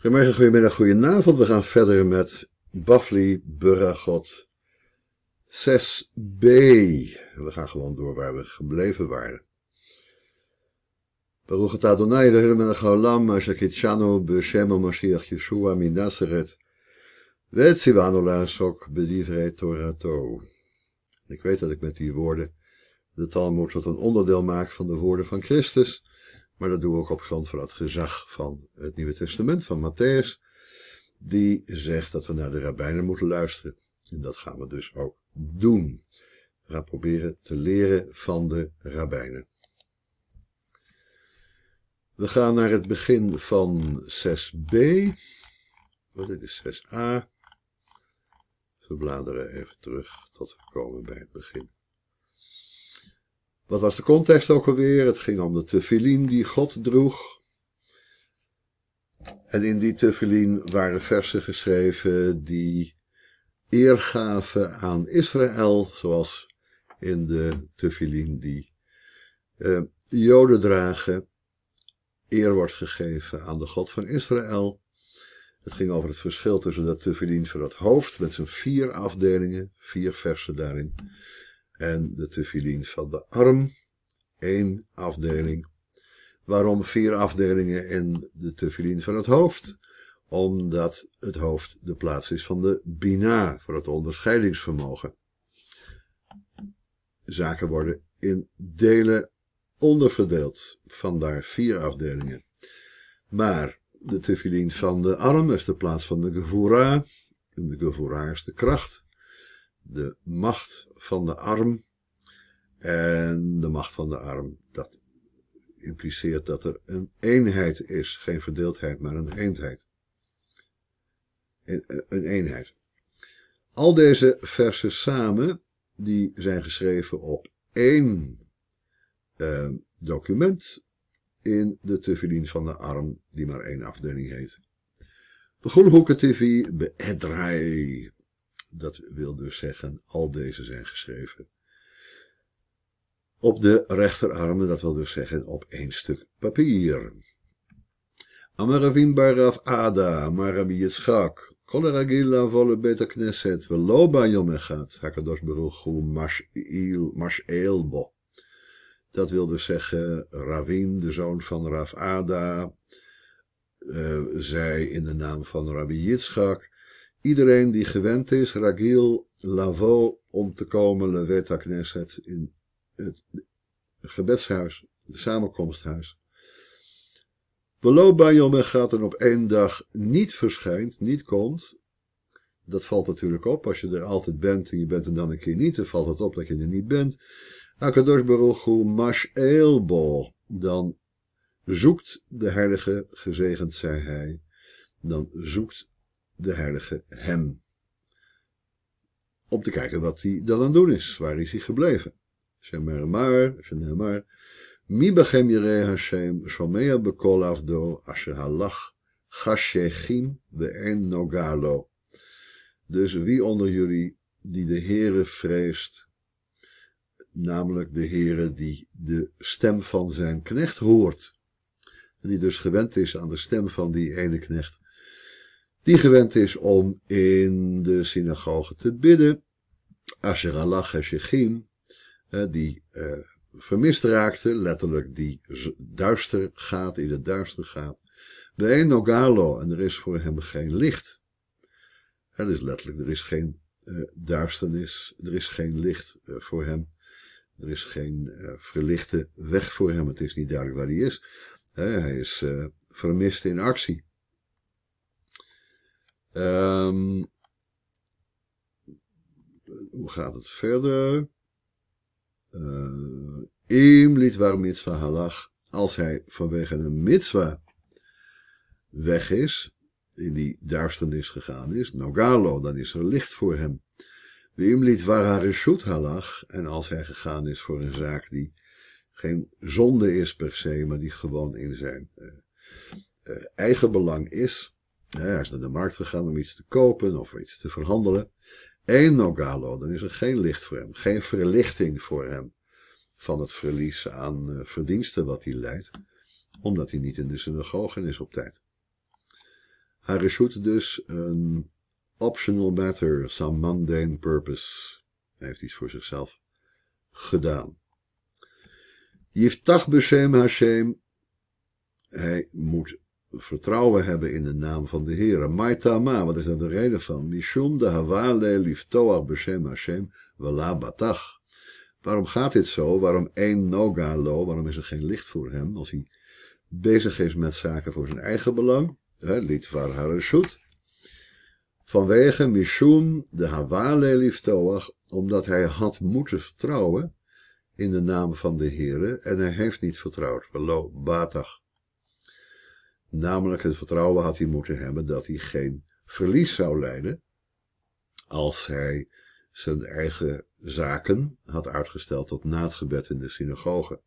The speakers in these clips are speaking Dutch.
Goedemorgen, goedemiddag, goedenavond. We gaan verder met Bafli Buragot 6b. We gaan gewoon door waar we gebleven waren. Baruch het Adonai, de Hermelech Haolam, Ashakitshano, Beshem, Mashiach Yeshua, Minaseret, Wetzivano Lasok, bedivrei Torato. Ik weet dat ik met die woorden de Talmud tot een onderdeel maak van de woorden van Christus maar dat doen we ook op grond van het gezag van het Nieuwe Testament van Matthäus. Die zegt dat we naar de rabbijnen moeten luisteren. En dat gaan we dus ook doen. We gaan proberen te leren van de rabbijnen. We gaan naar het begin van 6b. Oh, dit is 6a. We bladeren even terug tot we komen bij het begin. Wat was de context ook alweer? Het ging om de tefillin die God droeg. En in die tefillin waren versen geschreven die eer gaven aan Israël, zoals in de tefillin die eh, Joden dragen, eer wordt gegeven aan de God van Israël. Het ging over het verschil tussen dat tefillin voor het hoofd met zijn vier afdelingen, vier versen daarin en de tefillin van de arm, één afdeling. Waarom vier afdelingen en de tefillin van het hoofd? Omdat het hoofd de plaats is van de bina, voor het onderscheidingsvermogen. Zaken worden in delen onderverdeeld, vandaar vier afdelingen. Maar de tefillin van de arm is de plaats van de gevura, en de gevura is de kracht de macht van de arm. En de macht van de arm, dat impliceert dat er een eenheid is. Geen verdeeldheid, maar een eenheid. Een, eenheid. Al deze versen samen, die zijn geschreven op één ehm, document in de Tuvelin van de arm, die maar één afdeling heet. De Groenhoeken TV, beedraai. Dat wil dus zeggen, al deze zijn geschreven op de rechterarmen, dat wil dus zeggen op één stuk papier. Amaravim barav ada, marabi yitzchak, koleragila volle beta knesset, veloba yomechat, hakados beruchu mash'eel mashelbo. Dat wil dus zeggen, Ravim, de zoon van Rav Ada, eh, zij in de naam van Rabbi Yitzchak, Iedereen die gewend is Ragil Lavo om te komen, Leveta Knesset, in het gebedshuis, het samenkomsthuis. Beloop en gaat en op één dag niet verschijnt, niet komt. Dat valt natuurlijk op. Als je er altijd bent en je bent er dan een keer niet, dan valt het op dat je er niet bent. Akadosh Baruchu Mash Masheelbo. Dan zoekt de heilige, gezegend zei hij. Dan zoekt de heilige hem. Om te kijken wat hij dan aan doen is. Waar is hij gebleven? Zeg maar, maar. Mi Hashem, shomea bekol afdo, asher halach, chashechim ve'en nogalo. Dus wie onder jullie die de Heere vreest, namelijk de Heere die de stem van zijn knecht hoort, en die dus gewend is aan de stem van die ene knecht, die gewend is om in de synagoge te bidden. Asher Allah Shechim. Eh, die eh, vermist raakte, letterlijk die duister gaat, in het duister gaat. De Enogalo, en er is voor hem geen licht. Het is letterlijk, er is geen eh, duisternis, er is geen licht voor hem. Er is geen verlichte weg voor hem, het is niet duidelijk waar hij is. hij is vermist in actie. Ehm, hoe gaat het verder? Uh, eh, Im halach. Als hij vanwege een mitzwa weg is, in die duisternis gegaan is, nogalo, dan is er licht voor hem. De Im litwar harishut halach. En als hij gegaan is voor een zaak die geen zonde is per se, maar die gewoon in zijn uh, eigen belang is, hij is naar de markt gegaan om iets te kopen of iets te verhandelen. Eén Nogalo, dan is er geen licht voor hem, geen verlichting voor hem van het verlies aan eh, verdiensten wat hij leidt, omdat hij niet in de synagogen is op tijd. Hij Harishut dus een optional matter, some mundane purpose. Hij heeft iets voor zichzelf gedaan. Yiftach Beshem Hashem. Hij moet vertrouwen hebben in de naam van de Heer. Maitama, wat is dat nou de reden van? Mishum de Havale liftoach b'shem Hashem vela batach. Waarom gaat dit zo? Waarom één nogalo? Waarom is er geen licht voor hem als hij bezig is met zaken voor zijn eigen belang? Litvar Harashut. Vanwege Mishum de Havale liftoach, omdat hij had moeten vertrouwen in de naam van de Heeren en hij heeft niet vertrouwd. Velo batach. Namelijk het vertrouwen had hij moeten hebben dat hij geen verlies zou leiden als hij zijn eigen zaken had uitgesteld tot na het gebed in de synagoge.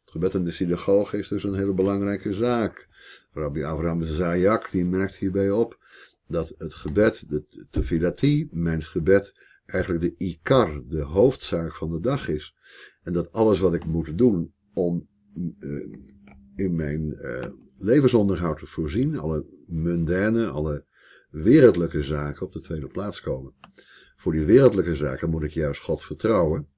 Het gebed in de synagoge is dus een hele belangrijke zaak. Rabbi Avraham Zayak die merkt hierbij op dat het gebed, de tefilati, mijn gebed, eigenlijk de ikar, de hoofdzaak van de dag is. En dat alles wat ik moet doen om eh, in mijn eh, levensonderhoud te voorzien, alle mundane, alle wereldlijke zaken op de tweede plaats komen. Voor die wereldlijke zaken moet ik juist God vertrouwen.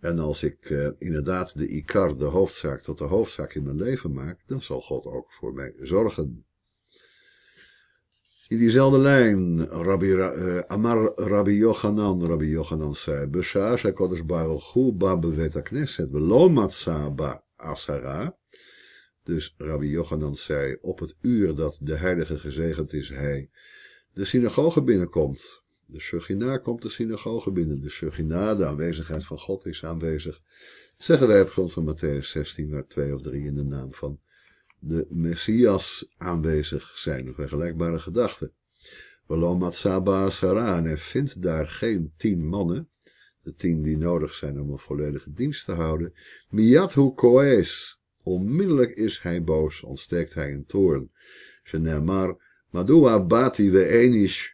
En als ik eh, inderdaad de ikar, de hoofdzaak, tot de hoofdzaak in mijn leven maak, dan zal God ook voor mij zorgen. In diezelfde lijn, Rabbi, eh, Amar Rabbi Yochanan, Rabbi Yochanan zei, Beshaas Kodesh Baruch Hu ba beveta knesset, belomat asara, dus Rabbi Jochanan zei, op het uur dat de heilige gezegend is hij de synagoge binnenkomt. De Shugina komt de synagoge binnen. De Shugina, de aanwezigheid van God, is aanwezig. Zeggen wij op grond van Matthäus 16, waar twee of drie in de naam van de Messias aanwezig zijn. Een vergelijkbare gedachte. Walomat Saba Sara. En vindt daar geen tien mannen. De tien die nodig zijn om een volledige dienst te houden. hu Koes. Onmiddellijk is hij boos, ontsteekt hij in toorn. Maar Madua bati we enish,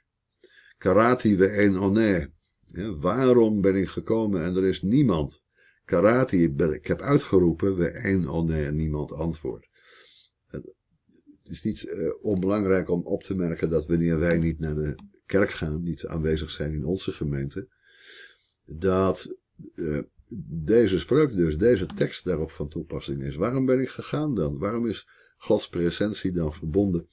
karati we en one. waarom ben ik gekomen en er is niemand? Karati, ik heb uitgeroepen, we een one, niemand antwoordt. Het is niet eh, onbelangrijk om op te merken dat wanneer wij niet naar de kerk gaan, niet aanwezig zijn in onze gemeente, dat eh, deze spreuk dus, deze tekst daarop van toepassing is. Waarom ben ik gegaan dan? Waarom is Gods presentie dan verbonden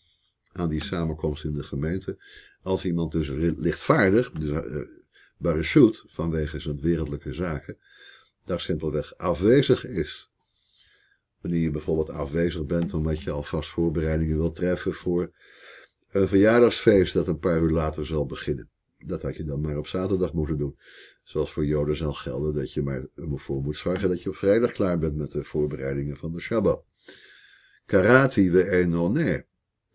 aan die samenkomst in de gemeente? Als iemand dus lichtvaardig, dus uh, vanwege zijn wereldlijke zaken, daar simpelweg afwezig is. Wanneer je bijvoorbeeld afwezig bent omdat je alvast voorbereidingen wilt treffen voor een verjaardagsfeest dat een paar uur later zal beginnen dat had je dan maar op zaterdag moeten doen. Zoals voor Joden zal gelden dat je maar ervoor moet zorgen dat je op vrijdag klaar bent met de voorbereidingen van de Shabbat. Karati we enone.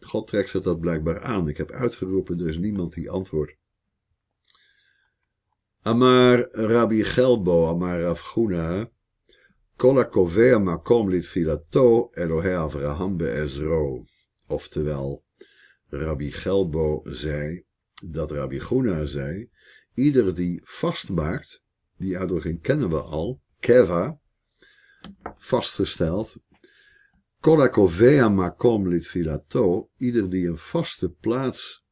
God trekt zich dat blijkbaar aan. Ik heb uitgeroepen, er is niemand die antwoordt. Amar Rabbi Gelbo, Amar Afguna, Kolakovea Makom Lit Filato, Elohe Avraham Be'ezro. Oftewel, Rabbi Gelbo zei, dat Rabbi Gona zei, ieder die vastmaakt, die uitdrukking kennen we al, keva, vastgesteld, kolakovea makom lid filato, ieder die een vaste plaats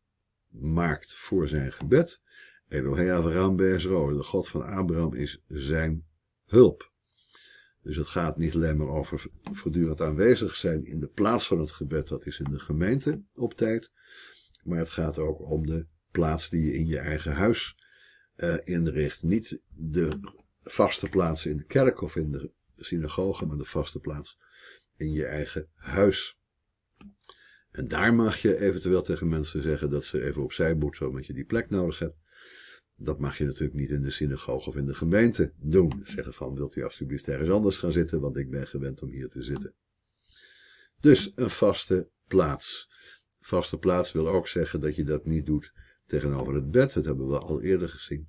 maakt voor zijn gebed, Elohei Avraham Bezro, de God van Abraham is zijn hulp. Dus het gaat niet alleen maar over voortdurend aanwezig zijn in de plaats van het gebed, dat is in de gemeente op tijd, maar het gaat ook om de plaats die je in je eigen huis eh, inricht. Niet de vaste plaats in de kerk of in de synagoge, maar de vaste plaats in je eigen huis. En daar mag je eventueel tegen mensen zeggen dat ze even opzij moeten, omdat je die plek nodig hebt. Dat mag je natuurlijk niet in de synagoge of in de gemeente doen. Zeggen van, wilt u alstublieft ergens anders gaan zitten, want ik ben gewend om hier te zitten. Dus een vaste plaats. Vaste plaats wil ook zeggen dat je dat niet doet tegenover het bed. Dat hebben we al eerder gezien.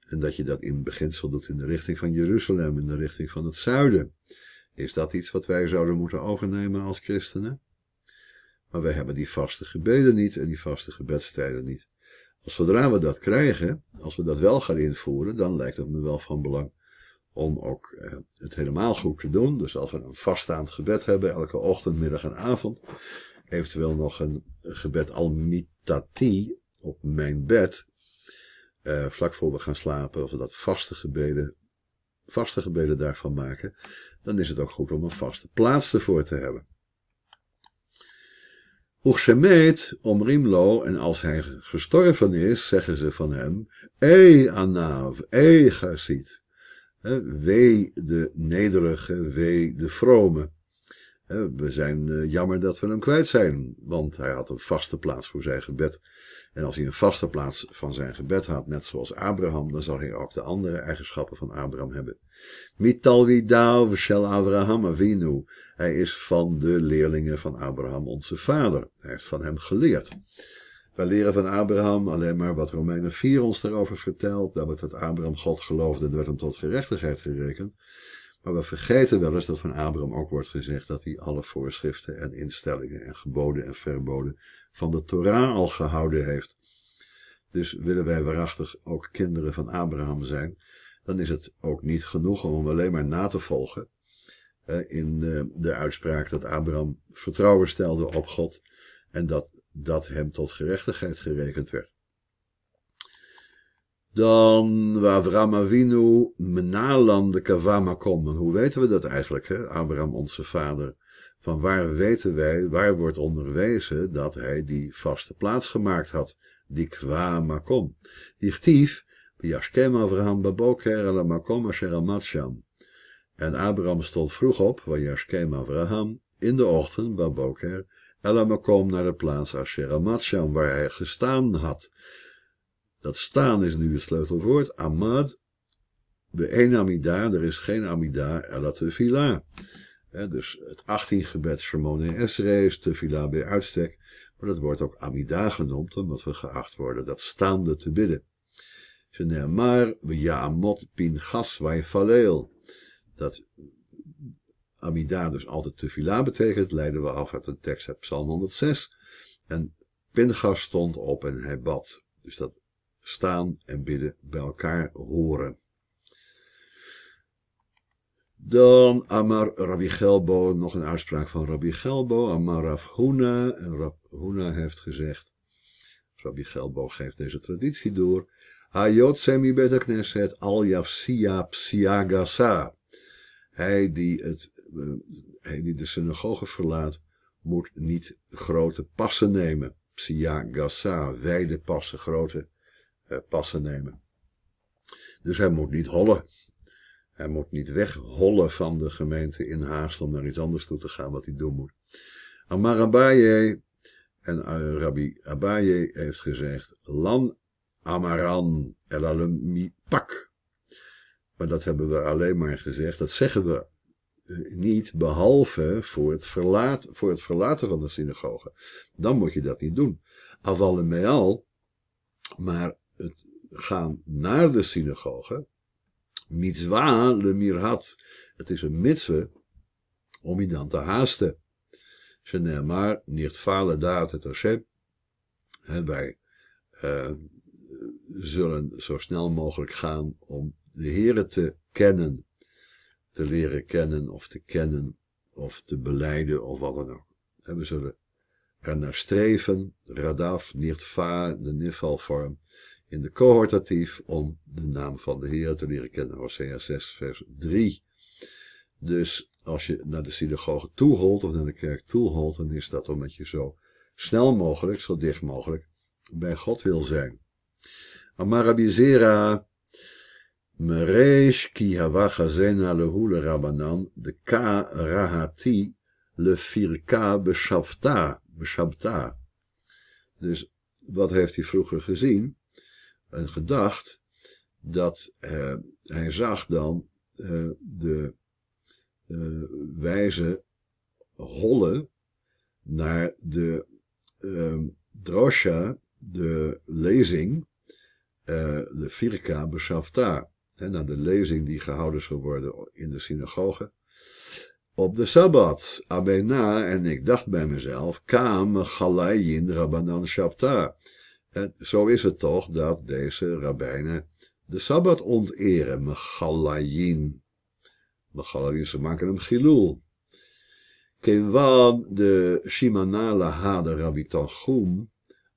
En dat je dat in beginsel doet in de richting van Jeruzalem, in de richting van het zuiden. Is dat iets wat wij zouden moeten overnemen als christenen? Maar wij hebben die vaste gebeden niet en die vaste gebedstijden niet. Als zodra we dat krijgen, als we dat wel gaan invoeren, dan lijkt het me wel van belang om ook eh, het helemaal goed te doen. Dus als we een vaststaand gebed hebben, elke ochtend, middag en avond, eventueel nog een gebed al op mijn bed, eh, vlak voor we gaan slapen, of we dat vaste gebeden, vaste gebeden daarvan maken, dan is het ook goed om een vaste plaats ervoor te hebben. om rimlo. en als hij gestorven is, zeggen ze van hem, Ei anav, ei Gassit, Wee de nederige, wee de vrome. We zijn eh, jammer dat we hem kwijt zijn, want hij had een vaste plaats voor zijn gebed. En als hij een vaste plaats van zijn gebed had, net zoals Abraham, dan zal hij ook de andere eigenschappen van Abraham hebben. Mitalvidao shel Abraham avinu. Hij is van de leerlingen van Abraham, onze vader. Hij heeft van hem geleerd. Wij leren van Abraham alleen maar wat Romeinen 4 ons daarover vertelt. Dat nou, het Abraham God geloofde en werd hem tot gerechtigheid gerekend. Maar we vergeten wel eens dat van Abraham ook wordt gezegd dat hij alle voorschriften en instellingen en geboden en verboden van de Torah al gehouden heeft. Dus willen wij waarachtig ook kinderen van Abraham zijn, dan is het ook niet genoeg om hem alleen maar na te volgen in eh, de uitspraak dat Abraham vertrouwen stelde op God en dat dat hem tot gerechtigheid gerekend werd dan waar Avram Avinu menalande de kavama komen. Hoe weten we dat eigenlijk, hè? Abraham, onze vader? Van waar weten wij, waar wordt onderwezen dat hij die vaste plaats gemaakt had? Die kwama kom. Die gtief, Yashkem Avraham baboker ala makom asher En Abraham stond vroeg op, Yashkem Avraham, in de ochtend, baboker, ala makom naar de plaats asher waar hij gestaan had. Dat staan is nu het sleutelwoord. Amad, de een amida, er is geen amida, ella fila. Dus het 18 gebed Shimon en Esrei is tefila bij uitstek. Maar dat wordt ook amida genoemd, omdat we geacht worden dat staande te bidden. maar, we jaamot pingas pinchas faleel. Dat amida dus altijd fila betekent, leiden we af uit een tekst uit Psalm 106. En Pingas stond op en hij bad. Dus dat staan en bidden bij elkaar horen. Dan Amar Rabbi Gelbo, nog een uitspraak van Rabbi Gelbo, Amar Rav Huna. En Rav Huna heeft gezegd, Rabbi Gelbo geeft deze traditie door, Hayot semi betekneset al yafsia psiagasa. Hij die, het, eh, hij die de synagoge verlaat, moet niet grote passen nemen. Psiagasa, wijde passen, grote eh, passen nemen. Dus hij moet niet hollen. Hij moet niet weghollen van de gemeente in Haast om naar iets anders toe te gaan wat hij doen moet. Amar Abaye en eh, Rabbi Abaye heeft gezegd, Lan Amaran el pak. Maar dat hebben we alleen maar gezegd, dat zeggen we eh, niet, behalve voor het, verlaat, voor het verlaten van de synagoge. Dan moet je dat niet doen. Aval meal, maar het gaan naar de synagoge. Mitzwa le mirhat. Het is een mitzwe om je dan te haasten. maar niet fale daad het Hashem. wij eh, zullen zo snel mogelijk gaan om de Heeren te kennen. Te leren kennen of te kennen of te beleiden of wat dan ook. we zullen er naar streven, radaf, niet va, de vorm in de cohortatief om de naam van de Heer te leren kennen. Hosea 6 vers 3. Dus als je naar de synagoge toe holt of naar de kerk toe dan is dat omdat je zo snel mogelijk, zo dicht mogelijk bij God wil zijn. Amarabizera mereish ki hawachazena lehule rabanan, de ka rahati le firka beshabta, beshabta. Dus wat heeft hij vroeger gezien? en gedacht dat eh, hij zag dan eh, de eh, wijze hollen naar de ehm, drosha, de lezing, de firka besafta, naar de lezing die gehouden zou worden in de synagoge. Op de Sabbat, Abena, en ik dacht bij mezelf, Kam Galayin Rabbanan Shabta zo is het toch dat deze rabbijnen de Sabbat onteren, Megalayin. Mechalayim, ze maken hem Gilul. Kewan de Shimanala hade Rabbi Tanchum,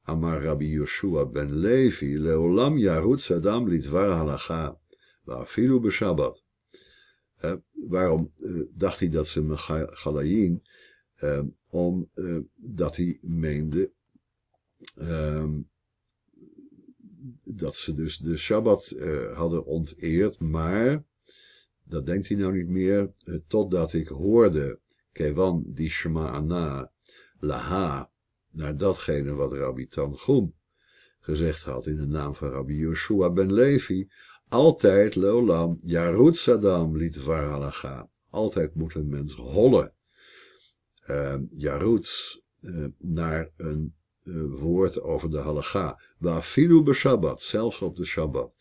Amar Rabbi Yoshua ben Levi, Leolam Yarut Sadam Lidvar Halacha, Waafilu Beshabbat. Eh, waarom dacht hij dat ze Megalayin, Eh, omdat eh, hij meende ehm, dat ze dus de Shabbat eh, hadden onteerd, maar, dat denkt hij nou niet meer, uh, totdat ik hoorde, kevan die Shema'ana, laha, naar datgene wat Rabbi Tanchum gezegd had in de naam van Rabbi Joshua ben Levi, altijd lolam Saddam liet varalacha. Altijd moet een mens hollen, uh, naar een eh, woord over de halacha. Wafilu beshabbat, Shabbat, zelfs op de Shabbat.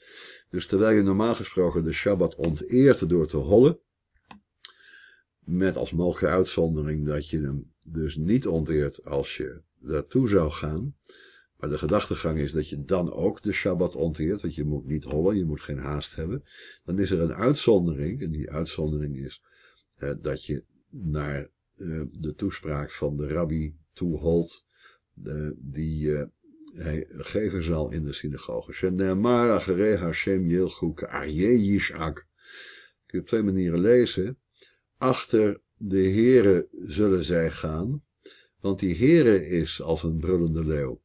Dus terwijl je normaal gesproken de Shabbat onteert door te hollen, met als mogelijke uitzondering dat je hem dus niet onteert als je daartoe zou gaan. Maar de gedachtegang is dat je dan ook de Shabbat onteert, want je moet niet hollen, je moet geen haast hebben. Dan is er een uitzondering, en die uitzondering is dat je naar eh, de toespraak van de rabbi toe holt eh, die eh, hij geven zal in de synagoge. Shenemara agere Hashem je op twee manieren lezen. Achter de heren zullen zij gaan, want die here is als een brullende leeuw.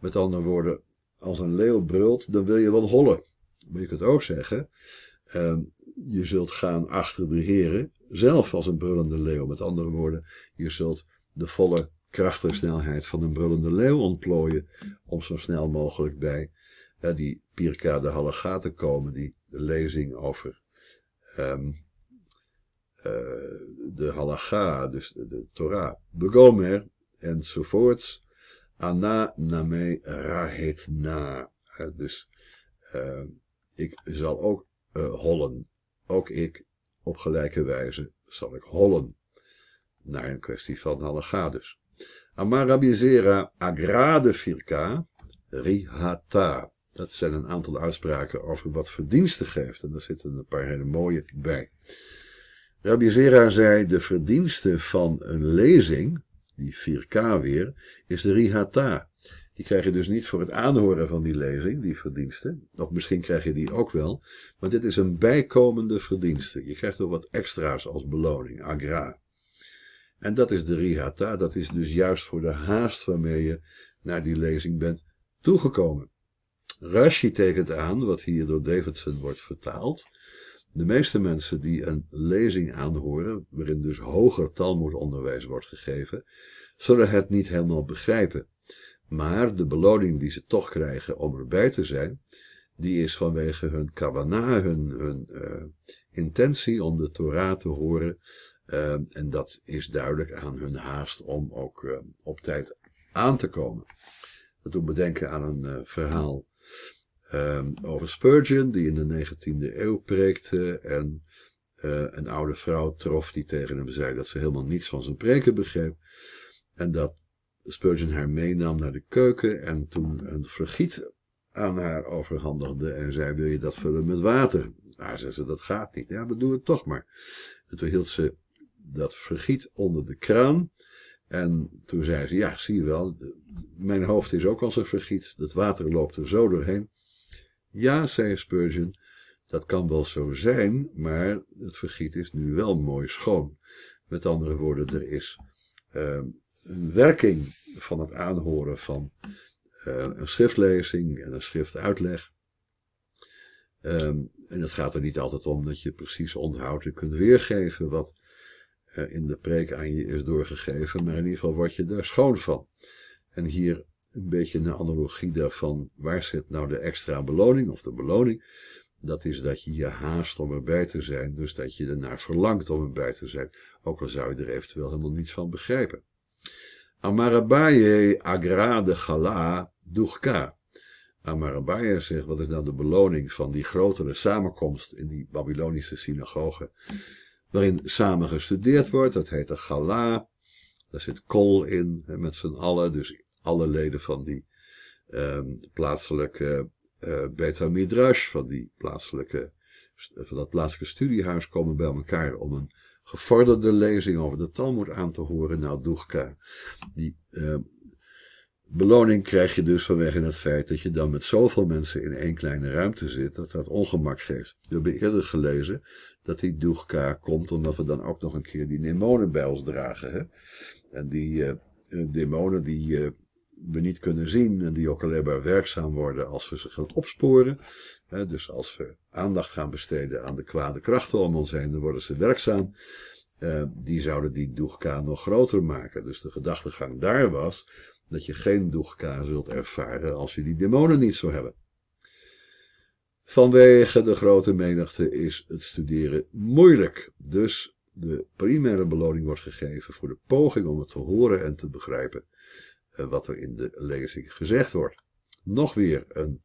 Met andere woorden, als een leeuw brult, dan wil je wel hollen. Maar je kunt ook zeggen, ehm, je zult gaan achter de heren, zelf als een brullende leeuw. Met andere woorden, je zult de volle kracht en snelheid van een brullende leeuw ontplooien om zo snel mogelijk bij eh, die Pirka de Halaga te komen, die lezing over ehm, eh, de Halaga, dus de, de Torah, Begomer enzovoorts, Ana Name Rahet Na. Eh, dus ik zal ook hollen, ook ik op gelijke wijze zal ik hollen naar een kwestie van Hallega dus. Amar Rabbi agrade firka, rihata. Dat zijn een aantal uitspraken over wat verdiensten geeft. En daar zitten een paar hele mooie bij. Rabbi Zera zei, de verdienste van een lezing, die 4K weer, is de rihata. Die krijg je dus niet voor het aanhoren van die lezing, die verdiensten. Of misschien krijg je die ook wel. Maar dit is een bijkomende verdienste. Je krijgt ook wat extra's als beloning, agra. En dat is de rihata, dat is dus juist voor de haast waarmee je naar die lezing bent toegekomen. Rashi tekent aan, wat hier door Davidson wordt vertaald. De meeste mensen die een lezing aanhoren, waarin dus hoger talmoedonderwijs wordt gegeven, zullen het niet helemaal begrijpen. Maar de beloning die ze toch krijgen om erbij te zijn, die is vanwege hun kavana, hun, hun eh, intentie om de Torah te horen, Ehm, en dat is duidelijk aan hun haast om ook eh, op tijd aan te komen. Dat doet me denken aan een eh, verhaal ehm, over Spurgeon, die in de 19e eeuw preekte. En eh, een oude vrouw trof die tegen hem zei dat ze helemaal niets van zijn preken begreep. En dat Spurgeon haar meenam naar de keuken en toen een vergiet aan haar overhandigde en zei: Wil je dat vullen met water? Daar nou, zei ze: Dat gaat niet. Ja, maar doen het toch maar. En toen hield ze dat vergiet onder de kraan. En toen zei ze, ja, zie je wel, mijn hoofd is ook als een vergiet. Het water loopt er zo doorheen. Ja, zei Spurgeon, dat kan wel zo zijn, maar het vergiet is nu wel mooi schoon. Met andere woorden, er is ehm, een werking van het aanhoren van eh, een schriftlezing en een schriftuitleg. Um, en het gaat er niet altijd om dat je precies onthoudt en kunt weergeven wat eh, in de preek aan je is doorgegeven, maar in ieder geval word je daar schoon van. En hier een beetje een analogie daarvan, waar zit nou de extra beloning of de beloning? Dat is dat je je haast om erbij te zijn, dus dat je ernaar verlangt om erbij te zijn, ook al zou je er eventueel helemaal niets van begrijpen. Amarabaye agrade gala duchka. Amarabaye zegt, wat is nou de beloning van die grotere samenkomst in die Babylonische synagoge? waarin samen gestudeerd wordt. Dat heet de gala. Daar zit Kool in met z'n allen. Dus alle leden van die um, plaatselijke uh, eh, Beta Midrash, van, die plaatselijke, van dat plaatselijke studiehuis, komen bij elkaar om een gevorderde lezing over de Talmud aan te horen. Nou, Doegka, die uh, Beloning krijg je dus vanwege het feit dat je dan met zoveel mensen in één kleine ruimte zit, dat dat ongemak geeft. We hebben eerder gelezen dat die Doegka komt omdat we dan ook nog een keer die demonen bij ons dragen. Hè? En die eh, eh demonen die eh, we niet kunnen zien en die ook alleen maar werkzaam worden als we ze gaan opsporen. Hè? Dus als we aandacht gaan besteden aan de kwade krachten om ons heen, dan worden ze werkzaam. Eh, die zouden die Doegka nog groter maken. Dus de gedachtegang daar was dat je geen doegka zult ervaren als je die demonen niet zou hebben. Vanwege de grote menigte is het studeren moeilijk, dus de primaire beloning wordt gegeven voor de poging om het te horen en te begrijpen eh, wat er in de lezing gezegd wordt. Nog weer een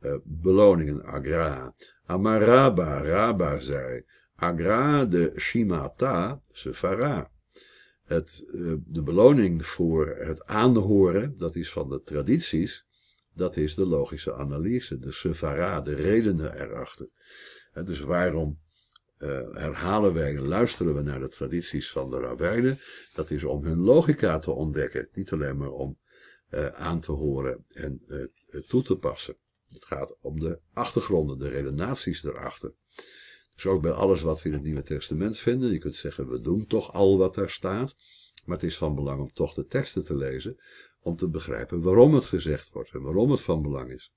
eh, beloning, een agra. Amaraba, raba zei, agra de shimata, sefara. Eh, de beloning voor het aanhoren, dat is van de tradities, dat is de logische analyse, de sevara, de redenen erachter. dus waarom eh, herhalen wij en luisteren we naar de tradities van de rabbijnen? Dat is om hun logica te ontdekken, niet alleen maar om eh, aan te horen en toe te passen. Het gaat om de achtergronden, de redenaties erachter. Dus ook bij alles wat we in het Nieuwe Testament vinden, je kunt zeggen, we doen toch al wat daar staat, maar het is van belang om toch de teksten te lezen, om te begrijpen waarom het gezegd wordt en waarom het van belang is.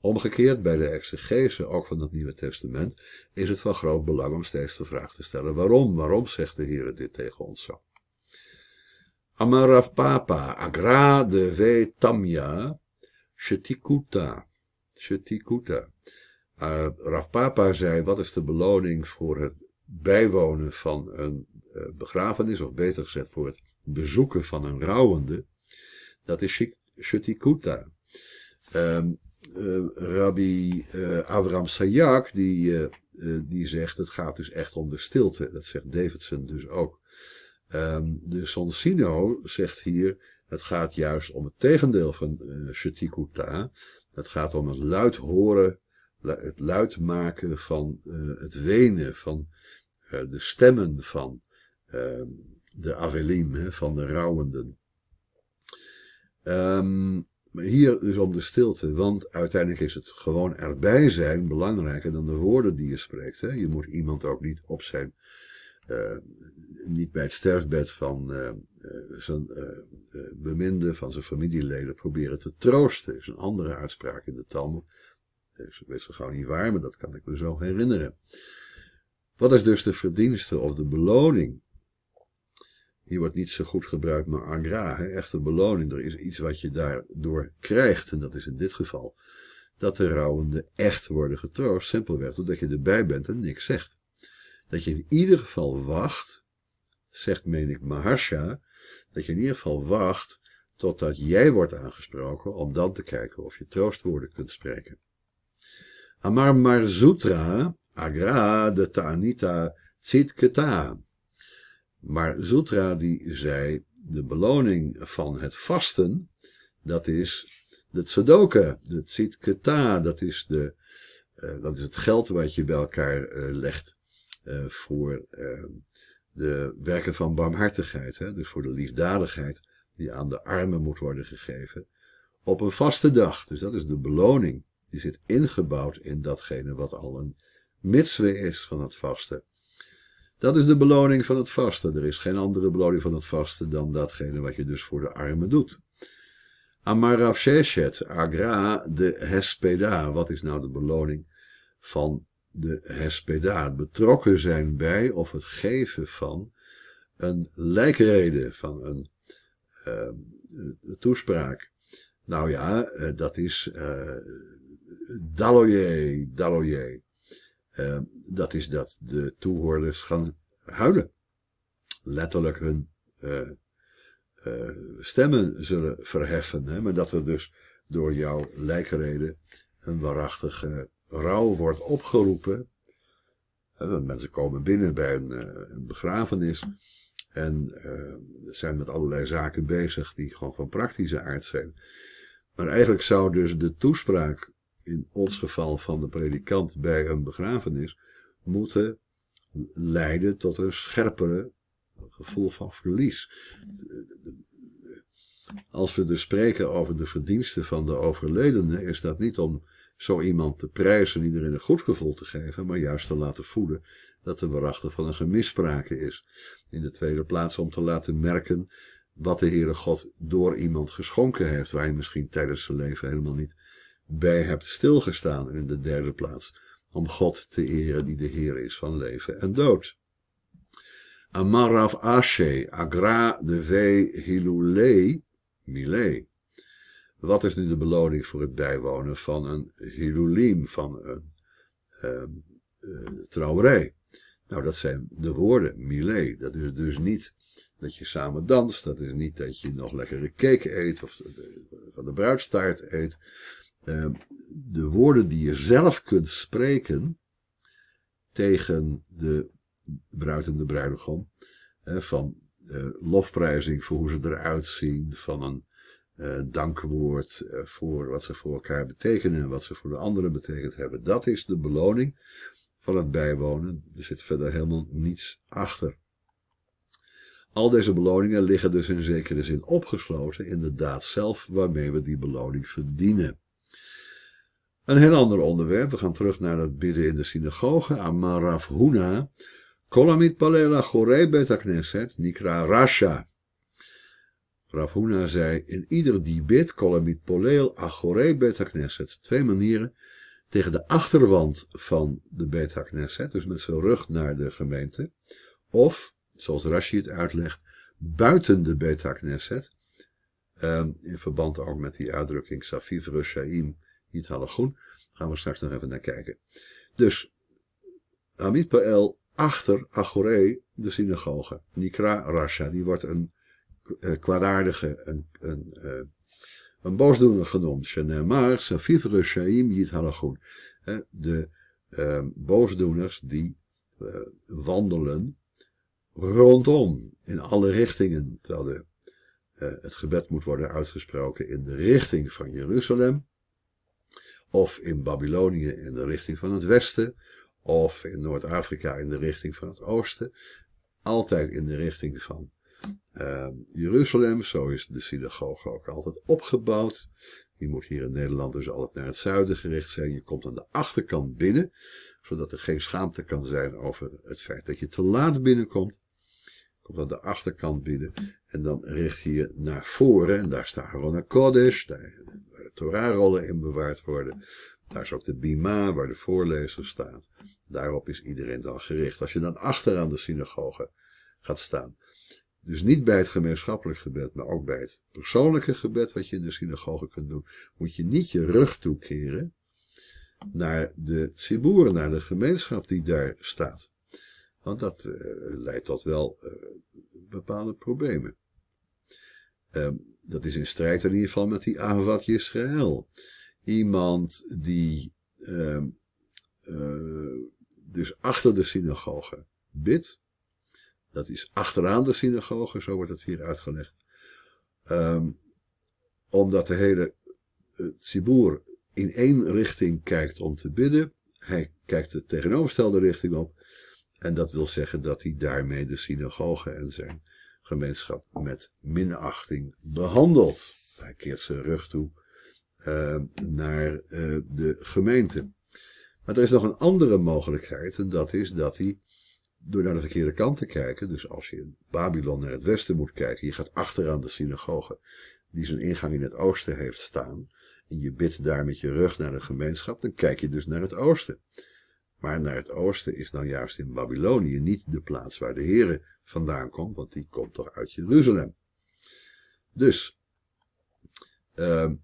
Omgekeerd bij de exegese, ook van het Nieuwe Testament, is het van groot belang om steeds de vraag te stellen waarom, waarom zegt de Heer dit tegen ons zo. Amarapapa, agra de ve tamya, shetikuta, uh, Raf Papa zei: wat is de beloning voor het bijwonen van een uh, begrafenis, of beter gezegd voor het bezoeken van een rouwende? Dat is Shetikuta. Ehm, eh, Rabbi Avram Sayak, die, die zegt: het gaat dus echt om de stilte. Dat zegt Davidson dus ook. Um, de Sonsino zegt hier. Het gaat juist om het tegendeel van uh, Shetikuta. Het gaat om het luid horen het luid maken van eh, het wenen, van eh, de stemmen van ehm, de Avelim, hè, van de rouwenden. Ehm, maar hier dus om de stilte, want uiteindelijk is het gewoon erbij zijn belangrijker dan de woorden die je spreekt. Hè. Je moet iemand ook niet op zijn, eh, niet bij het sterfbed van zijn beminde, van zijn familieleden proberen te troosten. is een andere uitspraak in de Talmud ik weet zo gauw niet waar, maar dat kan ik me zo herinneren. Wat is dus de verdienste of de beloning? Hier wordt niet zo goed gebruikt, maar agra, hè, echte beloning. Er is iets wat je daardoor krijgt, en dat is in dit geval dat de rouwenden echt worden getroost, simpelweg doordat je erbij bent en niks zegt. Dat je in ieder geval wacht, zegt meen ik Maharsha, dat je in ieder geval wacht totdat jij wordt aangesproken om dan te kijken of je troostwoorden kunt spreken. Amar Marzutra, agra de ta'anita tzitketa. Marzutra die zei, de beloning van het vasten, dat is de tsadoka, de tzitketa, dat is, de, eh, dat is het geld wat je bij elkaar eh, legt eh, voor de werken van barmhartigheid, hè? dus voor de liefdadigheid die aan de armen moet worden gegeven, op een vaste dag. Dus dat is de beloning die zit ingebouwd in datgene wat al een mitswe is van het vasten. Dat is de beloning van het vasten. Er is geen andere beloning van het vasten dan datgene wat je dus voor de armen doet. Amarav Sheshet, Agra, de Hespeda. Wat is nou de beloning van de Hespeda? Het betrokken zijn bij of het geven van een lijkrede, van een ehm, toespraak. Nou ja, eh, dat is eh, Daloye, Daloye, Uh, dat is dat de toehoorders gaan huilen. Letterlijk hun eh, eh, stemmen zullen verheffen. Hè? Maar dat er dus door jouw lijkreden een waarachtige rouw wordt opgeroepen. mensen komen binnen bij een, een begrafenis. En zijn met allerlei zaken bezig die gewoon van praktische aard zijn. Maar eigenlijk zou dus de toespraak in ons geval van de predikant bij een begrafenis, moeten leiden tot een scherpere gevoel van verlies. Als we dus spreken over de verdiensten van de overledene, is dat niet om zo iemand te prijzen iedereen een goed gevoel te geven, maar juist te laten voelen dat er waarachtig van een gemissprake is. In de tweede plaats om te laten merken wat de Heere God door iemand geschonken heeft, waar hij misschien tijdens zijn leven helemaal niet bij hebt stilgestaan. in de derde plaats om God te eren die de Heer is van leven en dood. Amarav Ashe, Agra de Ve Hilulei, Milei. Wat is nu de beloning voor het bijwonen van een Hilulim, van een uh, trouwerij? Nou, dat zijn de woorden, Milei. Dat is dus niet dat je samen danst, dat is niet dat je nog lekkere cake eet of van de bruidstaart eet. Eh, de woorden die je zelf kunt spreken tegen de bruid en de bruidegom, van eh, lofprijzing voor hoe ze eruit zien, van een eh, dankwoord voor wat ze voor elkaar betekenen en wat ze voor de anderen betekend hebben. Dat is de beloning van het bijwonen. Er zit verder helemaal niets achter. Al deze beloningen liggen dus in zekere zin opgesloten in de daad zelf waarmee we die beloning verdienen. Een heel ander onderwerp. We gaan terug naar het bidden in de synagoge. Amar Rav Huna. Kolamit palela chorei betakneset nikra rasha. Rav zei, in ieder die bid, kolamit poleel achorei betakneset. Twee manieren tegen de achterwand van de betakneset, dus met zijn rug naar de gemeente. Of, zoals Rashi het uitlegt, buiten de betakneset. Ehm, in verband ook met die uitdrukking Safiv Rushaim niet Daar gaan we straks nog even naar kijken. Dus Hamid Pa'el achter Achoré, de synagoge. Nikra Rasha, die wordt een uh, kwaadaardige, een, een, uh, een boosdoener genoemd. Shenemar, Shaim, Yit Halagoen. De ehm, boosdoeners die eh, wandelen rondom, in alle richtingen. Terwijl de, het gebed moet worden uitgesproken in de richting van Jeruzalem of in Babylonië in de richting van het westen, of in Noord-Afrika in de richting van het oosten, altijd in de richting van ehm, Jeruzalem. Zo is de synagoge ook altijd opgebouwd. Die moet hier in Nederland dus altijd naar het zuiden gericht zijn. Je komt aan de achterkant binnen, zodat er geen schaamte kan zijn over het feit dat je te laat binnenkomt. Je komt aan de achterkant binnen en dan richt je je naar voren. En daar staat Aaron Kodesh, daar torah in bewaard worden. Daar is ook de bima waar de voorlezer staat. Daarop is iedereen dan gericht. Als je dan achteraan de synagoge gaat staan. Dus niet bij het gemeenschappelijk gebed, maar ook bij het persoonlijke gebed wat je in de synagoge kunt doen, moet je niet je rug toekeren naar de tsiboer, naar de gemeenschap die daar staat. Want dat eh, leidt tot wel eh, bepaalde problemen. Ehm, dat is in strijd in ieder geval met die Ahavat Israël. Iemand die ehm, eh, dus achter de synagoge bidt. Dat is achteraan de synagoge, zo wordt het hier uitgelegd. Ehm, omdat de hele eh, Tsiboer in één richting kijkt om te bidden. Hij kijkt de tegenovergestelde richting op. En dat wil zeggen dat hij daarmee de synagoge en zijn gemeenschap met minachting behandeld. Hij keert zijn rug toe eh, naar eh, de gemeente. Maar er is nog een andere mogelijkheid en dat is dat hij door naar de verkeerde kant te kijken, dus als je in Babylon naar het westen moet kijken, je gaat achteraan de synagoge die zijn ingang in het oosten heeft staan, en je bidt daar met je rug naar de gemeenschap, dan kijk je dus naar het oosten. Maar naar het oosten is nou juist in Babylonië niet de plaats waar de Heere vandaan komt, want die komt toch uit Jeruzalem. Dus, ehm,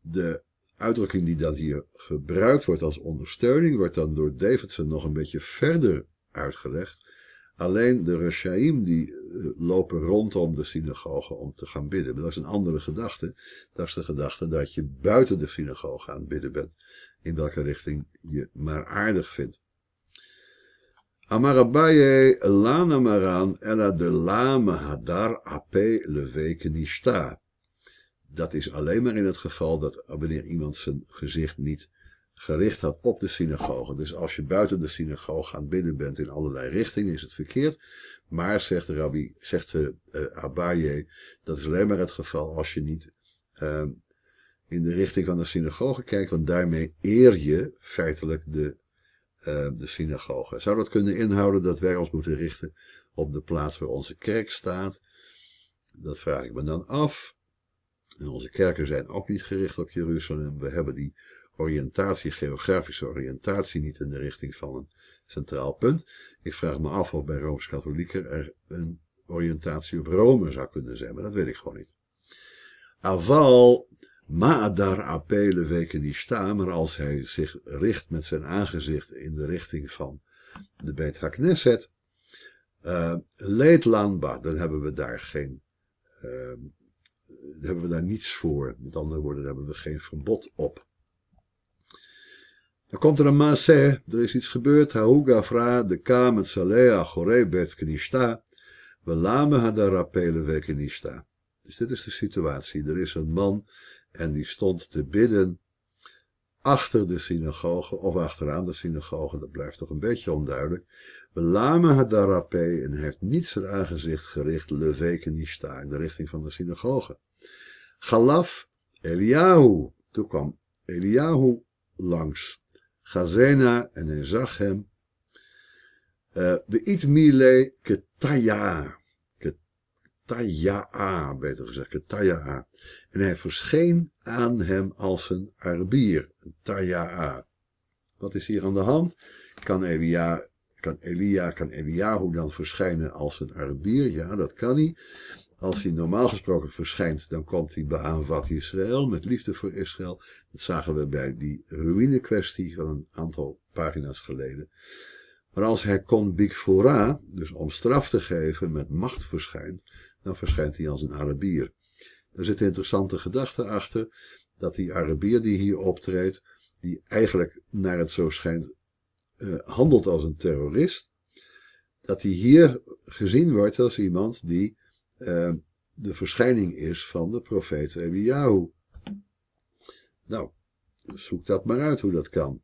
de uitdrukking die dan hier gebruikt wordt als ondersteuning, wordt dan door Davidson nog een beetje verder uitgelegd. Alleen de Rasha'im die eh, lopen rondom de synagoge om te gaan bidden. dat is een andere gedachte. Dat is de gedachte dat je buiten de synagoge aan het bidden bent. In welke richting je maar aardig vindt. אמר אביי, לן אמרן, אלא lame הדר ap נשתה. Dat is alleen maar in het geval dat wanneer iemand zijn gezicht niet gericht had op de synagoge. Dus als je buiten de synagoge aan binnen bidden bent in allerlei richtingen, is het verkeerd. Maar, zegt de rabbi, zegt de eh, Abaye, dat is alleen maar het geval als je niet ehm, in de richting van de synagoge kijkt, want daarmee eer je feitelijk de eh, de synagoge. Zou dat kunnen inhouden dat wij ons moeten richten op de plaats waar onze kerk staat? Dat vraag ik me dan af. En onze kerken zijn ook niet gericht op Jeruzalem. We hebben die oriëntatie, geografische oriëntatie, niet in de richting van een centraal punt. Ik vraag me af of bij Rooms-Katholieken er een oriëntatie op Rome zou kunnen zijn, maar dat weet ik gewoon niet. Aval Ma'adar apele weken die maar als hij zich richt met zijn aangezicht in de richting van de Beit Hakneset, uh, dan hebben we daar geen, uh, hebben we daar niets voor. Met andere woorden, daar hebben we geen verbod op. Dan komt er een maasé, er is iets gebeurd. Haugafra, de ka salea, gore bet we lamen hadar apele Dus dit is de situatie. Er is een man en die stond te bidden achter de synagoge of achteraan de synagoge, dat blijft toch een beetje onduidelijk. Belame het darapé en heeft niet zijn aangezicht gericht, leveken nishta, in de richting van de synagoge. Galaf Eliahu, toen kwam Eliahu langs. Gazena en hij zag hem. Eh, de uh, itmile ketaya, Kataja'a, beter gezegd, Kataja'a. En hij verscheen aan hem als een arbier. een Taja'a. Wat is hier aan de hand? Kan Elia, kan Elia, kan Eliahu dan verschijnen als een arbier? Ja, dat kan hij. Als hij normaal gesproken verschijnt, dan komt hij beaanvat Israël, met liefde voor Israël. Dat zagen we bij die ruïne-kwestie van een aantal pagina's geleden. Maar als hij kon Bikfora, dus om straf te geven, met macht verschijnt, dan verschijnt hij als een Arabier. Er zit een interessante gedachte achter dat die Arabier die hier optreedt, die eigenlijk naar het zo schijnt eh, handelt als een terrorist, dat hij hier gezien wordt als iemand die eh, de verschijning is van de profeet Eliyahu. Nou, zoek dat maar uit hoe dat kan.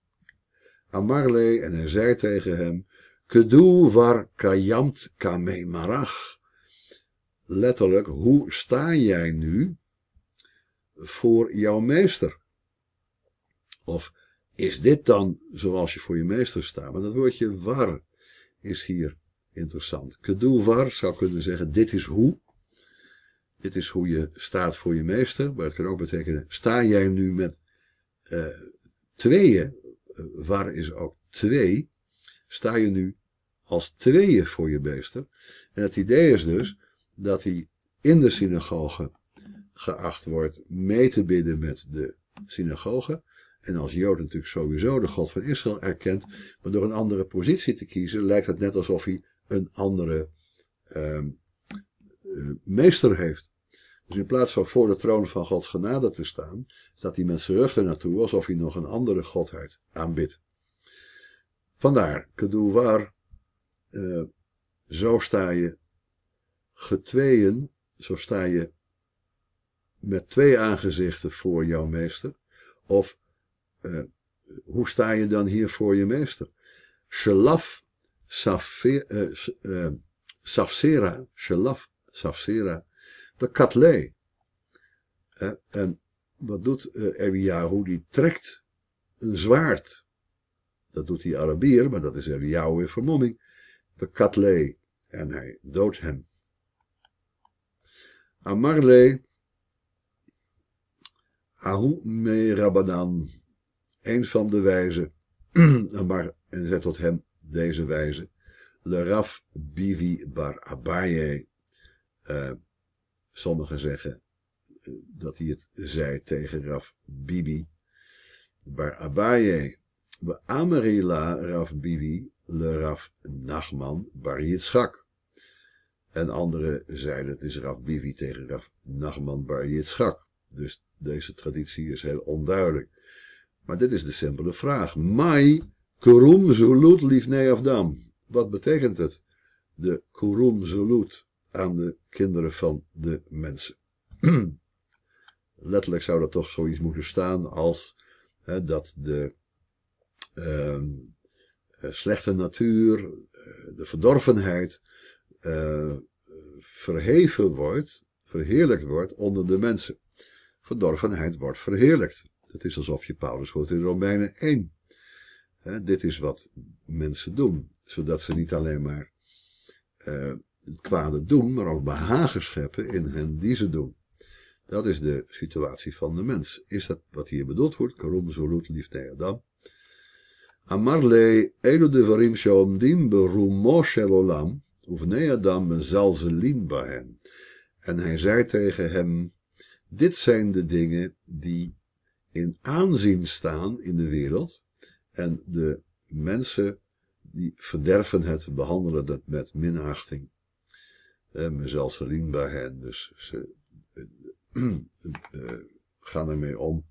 Amarle en hij zei tegen hem, Kedu var kayamt kame marach letterlijk, hoe sta jij nu voor jouw meester? Of is dit dan zoals je voor je meester staat? Maar dat woordje war is hier interessant. Kedoe war zou kunnen zeggen, dit is hoe. Dit is hoe je staat voor je meester. Maar het kan ook betekenen, sta jij nu met eh, tweeën? Eh, war is ook twee. Sta je nu als tweeën voor je meester? En het idee is dus dat hij in de synagoge geacht wordt mee te bidden met de synagoge. En als Jood natuurlijk sowieso de God van Israël erkent, maar door een andere positie te kiezen, lijkt het net alsof hij een andere ehm, eh, meester heeft. Dus in plaats van voor de troon van Gods genade te staan, staat hij met zijn rug naartoe alsof hij nog een andere godheid aanbidt. Vandaar, Kaduwar, uh, eh, zo sta je getweeën, zo sta je met twee aangezichten voor jouw meester. Of eh, hoe sta je dan hier voor je meester? Shalaf eh, eh, safsera, shalaf safsera, de katle. en wat doet Eliyahu? Die trekt een zwaard. Dat doet die Arabier, maar dat is Eliyahu in vermomming. De katle. En hij doodt hem. Amarle Ahu me Rabbanan, een van de wijzen, Amar, en zet tot hem deze wijze, le Raf Bivi Bar Abaye. Eh, sommigen zeggen eh, dat hij het zei tegen Raf Bibi Bar Abaye. We Amarila Raf Bibi, le Raf Nachman Bar Yitzchak. En anderen zeiden het is Raf Bivi tegen Raf Nachman Bar Yitzchak. Dus deze traditie is heel onduidelijk. Maar dit is de simpele vraag. Mai kurum zulut lief Dam Wat betekent het? De kurum zulut aan de kinderen van de mensen. Letterlijk zou dat toch zoiets moeten staan als hè, dat de ehm, eh, slechte natuur, eh, de verdorvenheid eh, verheven wordt, verheerlijkt wordt onder de mensen. Verdorvenheid wordt verheerlijkt. Het is alsof je Paulus hoort in Romeinen 1. dit is wat mensen doen, zodat ze niet alleen maar eh, het kwade doen, maar ook behagen scheppen in hen die ze doen. Dat is de situatie van de mens. Is dat wat hier bedoeld wordt? Karom zolut liefde Adam. Amarle elu devarim sheomdim berumo olam. Oefeneadam en Zalzelien bij En hij zei tegen hem, dit zijn de dingen die in aanzien staan in de wereld en de mensen die verderven het, behandelen het met minachting. Eh, en bij hen, dus ze eh, eh, gaan ermee om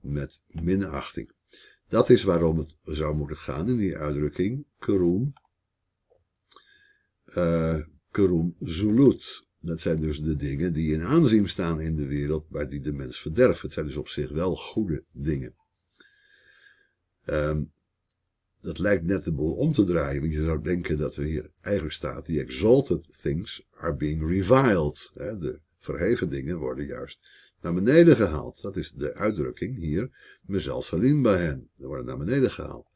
met minachting. Dat is waarom het zou moeten gaan in die uitdrukking, keroen, eh, kerum zulut. Dat zijn dus de dingen die in aanzien staan in de wereld, maar die de mens verderven. Het zijn dus op zich wel goede dingen. Ehm, dat lijkt net de boel om te draaien, want je zou denken dat er hier eigenlijk staat, die exalted things are being reviled. Hè? De verheven dingen worden juist naar beneden gehaald. Dat is de uitdrukking hier, mezelf salim bij hen. Ze worden naar beneden gehaald.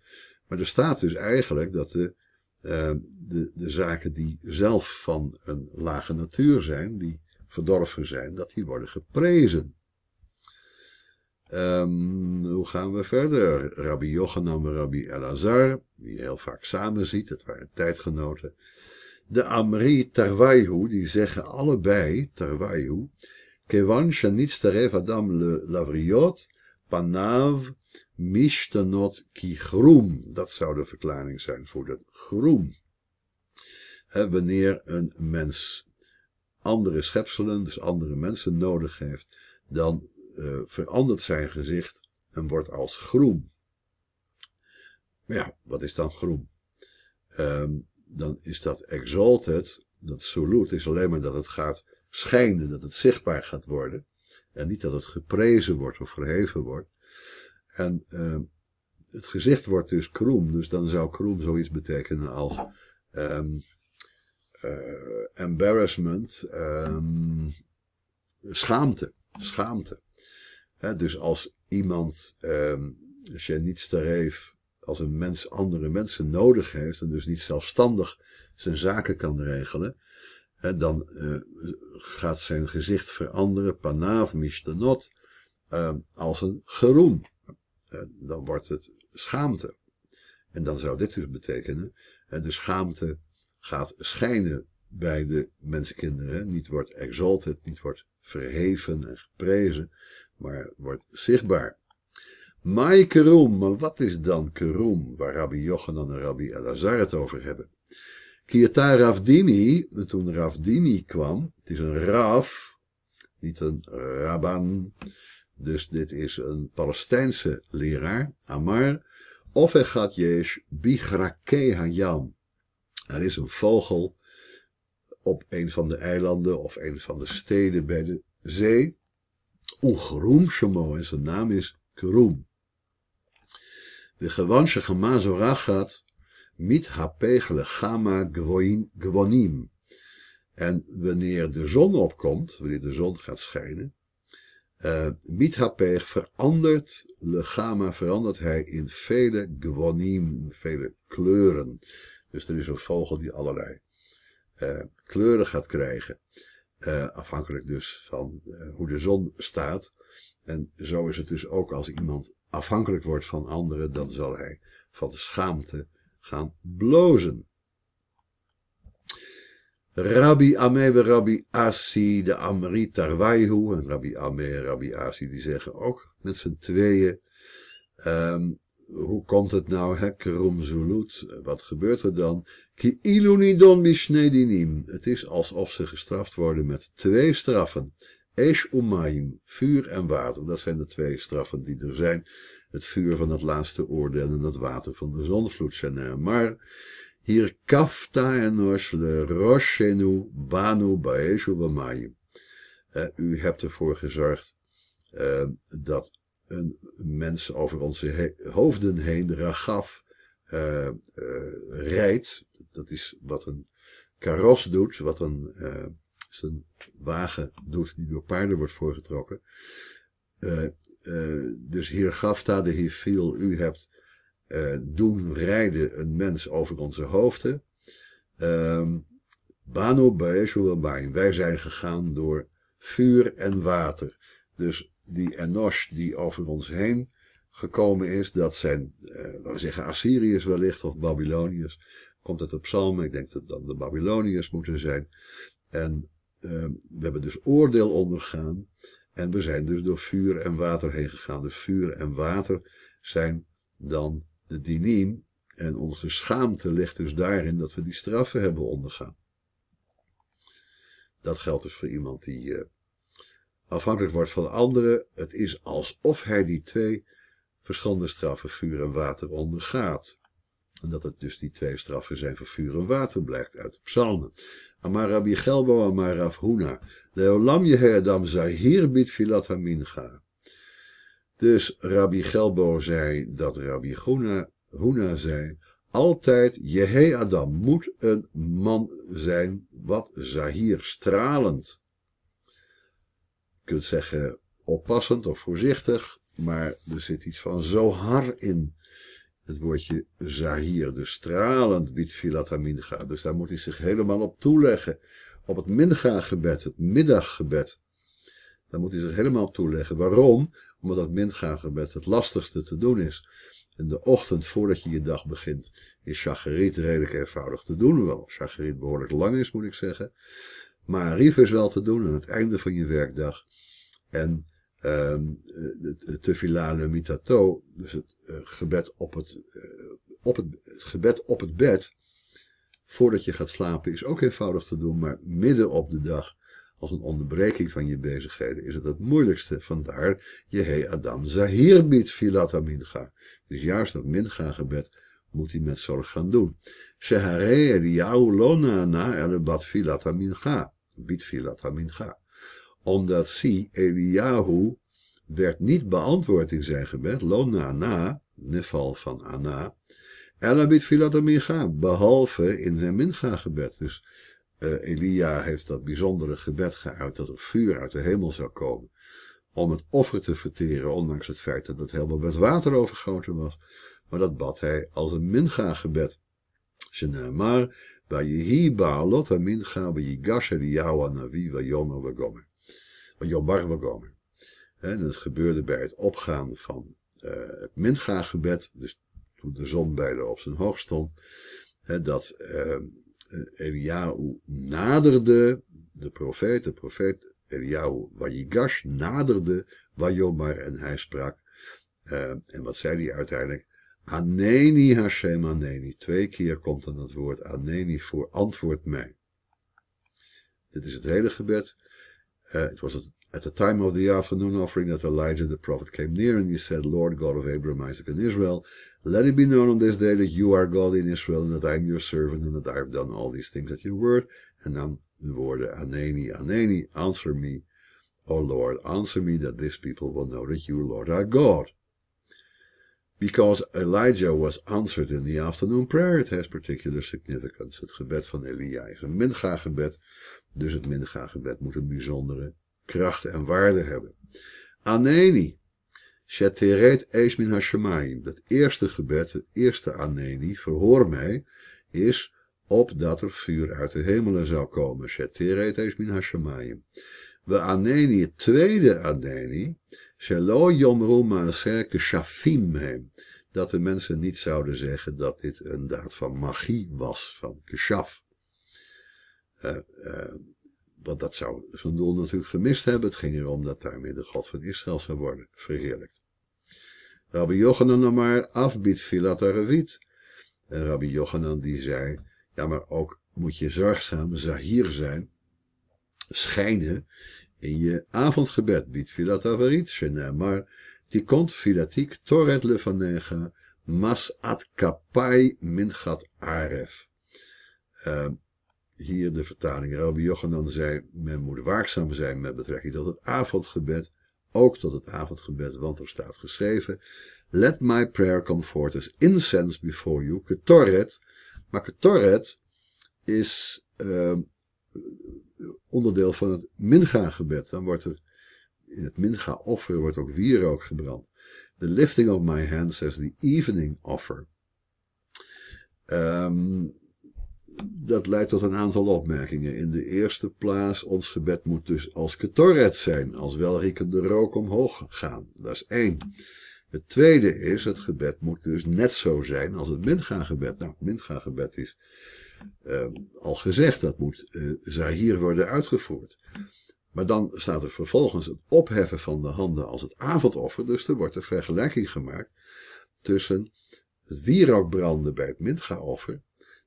Maar er staat dus eigenlijk dat de eh, de, de zaken die zelf van een lage natuur zijn, die verdorven zijn, dat die worden geprezen. Ehm, hoe gaan we verder? Rabbi Yochanan en Rabbi Elazar, die je heel vaak samen ziet, het waren tijdgenoten. De Amri Tarwaihu, die zeggen allebei, Tarwaihu, Kewan shenitz terev adam le lavriot, panav Mishtanot ki groem. Dat zou de verklaring zijn voor dat groem. wanneer een mens andere schepselen, dus andere mensen nodig heeft, dan eh, verandert zijn gezicht en wordt als groen. Maar ja, wat is dan groen? Ehm, dan is dat exalted, dat solut is alleen maar dat het gaat schijnen, dat het zichtbaar gaat worden. En niet dat het geprezen wordt of verheven wordt. En ehm, het gezicht wordt dus kroem. Dus dan zou kroem zoiets betekenen als ehm, eh, embarrassment, ehm, schaamte. Schaamte. dus als iemand, als je niet heeft, als een mens andere mensen nodig heeft en dus niet zelfstandig zijn zaken kan regelen, dan eh, gaat zijn gezicht veranderen, panav, mishtanot, uh, als een geroem dan wordt het schaamte. En dan zou dit dus betekenen, de schaamte gaat schijnen bij de mensenkinderen. Niet wordt exalted, niet wordt verheven en geprezen, maar wordt zichtbaar. Mai kerum, maar wat is dan kerum, waar Rabbi Jochanan en Rabbi Elazar het over hebben? Kieta Ravdimi, toen Ravdimi kwam, het is een Raf, niet een Rabban, dus dit is een Palestijnse leraar, Amar. Of hij gaat Jesh Bigrakeh Hayam. Er is een vogel op een van de eilanden of een van de steden bij de zee. Ongeroem Shomo en zijn naam is kroem. De gewansje gemazorachat mit hapegele gamma gewonim. En wanneer de zon opkomt, wanneer de zon gaat schijnen, uh, eh, Mithapeg verandert, legama verandert hij in vele gwanim vele kleuren. Dus er is een vogel die allerlei uh, kleuren gaat krijgen. Uh, afhankelijk dus van hoe de zon staat. En zo is het dus ook als iemand afhankelijk wordt van anderen, dan zal hij van de schaamte gaan blozen. Rabbi Ame en Rabbi Asi, de Amri Tarwaihu, en Rabbi Ame en Rabbi Asi, die zeggen ook met z'n tweeën, ehm, hoe komt het nou, Hekkerum Zulut, wat gebeurt er dan? Ki ilunidon bisnedinim. het is alsof ze gestraft worden met twee straffen. Esh umaim, vuur en water, dat zijn de twee straffen die er zijn. Het vuur van het laatste oordeel en het water van de zondvloed, Maar hier kafta enosh le roshenu banu baeshu wamayim. Eh, u hebt ervoor gezorgd eh, dat een mens over onze hoofden heen ragaf uh, rijdt. Dat is wat een karos doet, wat een, wagen doet die door paarden wordt voorgetrokken. dus hier gafta de hifiel, u hebt doen eh, rijden een mens over onze hoofden. Ehm, Banu Bano wij zijn gegaan door vuur en water. Dus die Enosh die over ons heen gekomen is, dat zijn, eh, laten we zeggen, Assyriërs wellicht of Babyloniërs. Komt het op psalmen, ik denk dat dat de Babyloniërs moeten zijn. En ehm, we hebben dus oordeel ondergaan. En we zijn dus door vuur en water heen gegaan. De dus vuur en water zijn dan de dinim en onze schaamte ligt dus daarin dat we die straffen hebben ondergaan. Dat geldt dus voor iemand die eh, afhankelijk wordt van anderen. Het is alsof hij die twee verschillende straffen, vuur en water, ondergaat. En dat het dus die twee straffen zijn voor vuur en water, blijkt uit de psalmen. Amara Gelbo, Amara Huna. Leolam Yeheadam Zahir Bit Filat Hamincha. Dus Rabbi Gelbo zei dat Rabbi Huna zei, altijd Jehe Adam moet een man zijn, wat zahir, stralend. Je kunt zeggen oppassend of voorzichtig, maar er zit iets van zo hard in. Het woordje zahir, dus stralend, biedt Filat Dus daar moet hij zich helemaal op toeleggen. Op het Mincha-gebed, het middaggebed. Daar moet hij zich helemaal op toeleggen. Waarom? omdat mingagebed het lastigste te doen is. En de ochtend voordat je je dag begint, is chagriet redelijk eenvoudig te doen. Hoewel chagriet behoorlijk lang is, moet ik zeggen. Maar rief is wel te doen aan het einde van je werkdag. En uh, le mitato, dus het, eh, gebed op het, eh, op het gebed op het bed, voordat je gaat slapen, is ook eenvoudig te doen. Maar midden op de dag als een onderbreking van je bezigheden is het het moeilijkste. Vandaar Jehe Adam Zahir biedt Filata Mincha. Dus juist dat Mincha gebed moet hij met zorg gaan doen. Shehare Eliyahu lona na elebat Filata Mincha. Biedt Filata Mincha. Omdat zie, Eliyahu werd niet beantwoord in zijn gebed. Lona na, neval van Ana. Elabit Filata Mincha. Behalve in zijn Mincha gebed. Dus uh, Elia heeft dat bijzondere gebed geuit dat er vuur uit de hemel zou komen om het offer te verteren, ondanks het feit dat het helemaal met water overgoten was. Maar dat bad hij als een minga-gebed. je Bayehi, Baalot, Mincha, Bayigash, Eliyahu, Navi, Wayomer, Wagomer. Wayomar, Wagomer. En dat gebeurde bij het opgaan van uh, het minga-gebed, dus toen de zon bijna op zijn hoog stond, hè, dat... Ehm, eh, Eliahu naderde, de profeet, de profeet Eliahu Wajigash naderde Wajomar en hij sprak. Eh, en wat zei hij uiteindelijk? Aneni Hashem Aneni. Twee keer komt dan het woord Aneni voor antwoord mij. Dit is het hele gebed. Eh, het was het At the time of the afternoon offering that Elijah the prophet came near, and he said, Lord God of Abraham, Isaac, and Israel, let it be known on this day that you are God in Israel, and that I am your servant, and that I have done all these things at your word. And dan the word, "Anani, Anani," answer me, O Lord, answer me, that this people will know that you, Lord, are God. Because Elijah was answered in the afternoon prayer, it has particular significance. Het gebed van Elia is een minga-gebed, dus het gebed moet een bijzondere kracht en waarde hebben. Aneni, Sheteret Ees Dat eerste gebed, het eerste Aneni, verhoor mij, is opdat er vuur uit de hemelen zou komen. Sheteret Ees min Hashemayim. We Aneni, het tweede Aneni, Shelo Yomru Maaserke Shafim hem. Dat de mensen niet zouden zeggen dat dit een daad van magie was, van keshaf. Uh, want dat zou zijn doel natuurlijk gemist hebben. Het ging erom dat daarmee de God van Israël zou worden verheerlijkt. Rabbi Jochanan dan maar afbiedt filat En Rabbi Jochanan die zei, ja maar ook moet je zorgzaam zahir zijn, schijnen in je avondgebed. Biedt filat arevit, shenemar, tikont filatik toret levanega, mas at kapai minchat aref. Uh, hier de vertaling. Rabbi Jochanan zei, men moet waakzaam zijn met betrekking tot het avondgebed, ook tot het avondgebed, want er staat geschreven, Let my prayer come forth as incense before you, ketoret. Maar ketoret is ehm, onderdeel van het mincha gebed Dan wordt er in het minga-offer wordt ook wierook gebrand. The lifting of my hands as the evening offer. Um, dat leidt tot een aantal opmerkingen. In de eerste plaats, ons gebed moet dus als ketoret zijn, als welriekende rook omhoog gaan. Dat is één. Het tweede is, het gebed moet dus net zo zijn als het minga-gebed. Nou, het minga-gebed is ehm, al gezegd, dat moet uh, hier worden uitgevoerd. Maar dan staat er vervolgens het opheffen van de handen als het avondoffer. Dus er wordt een vergelijking gemaakt tussen het branden bij het minga-offer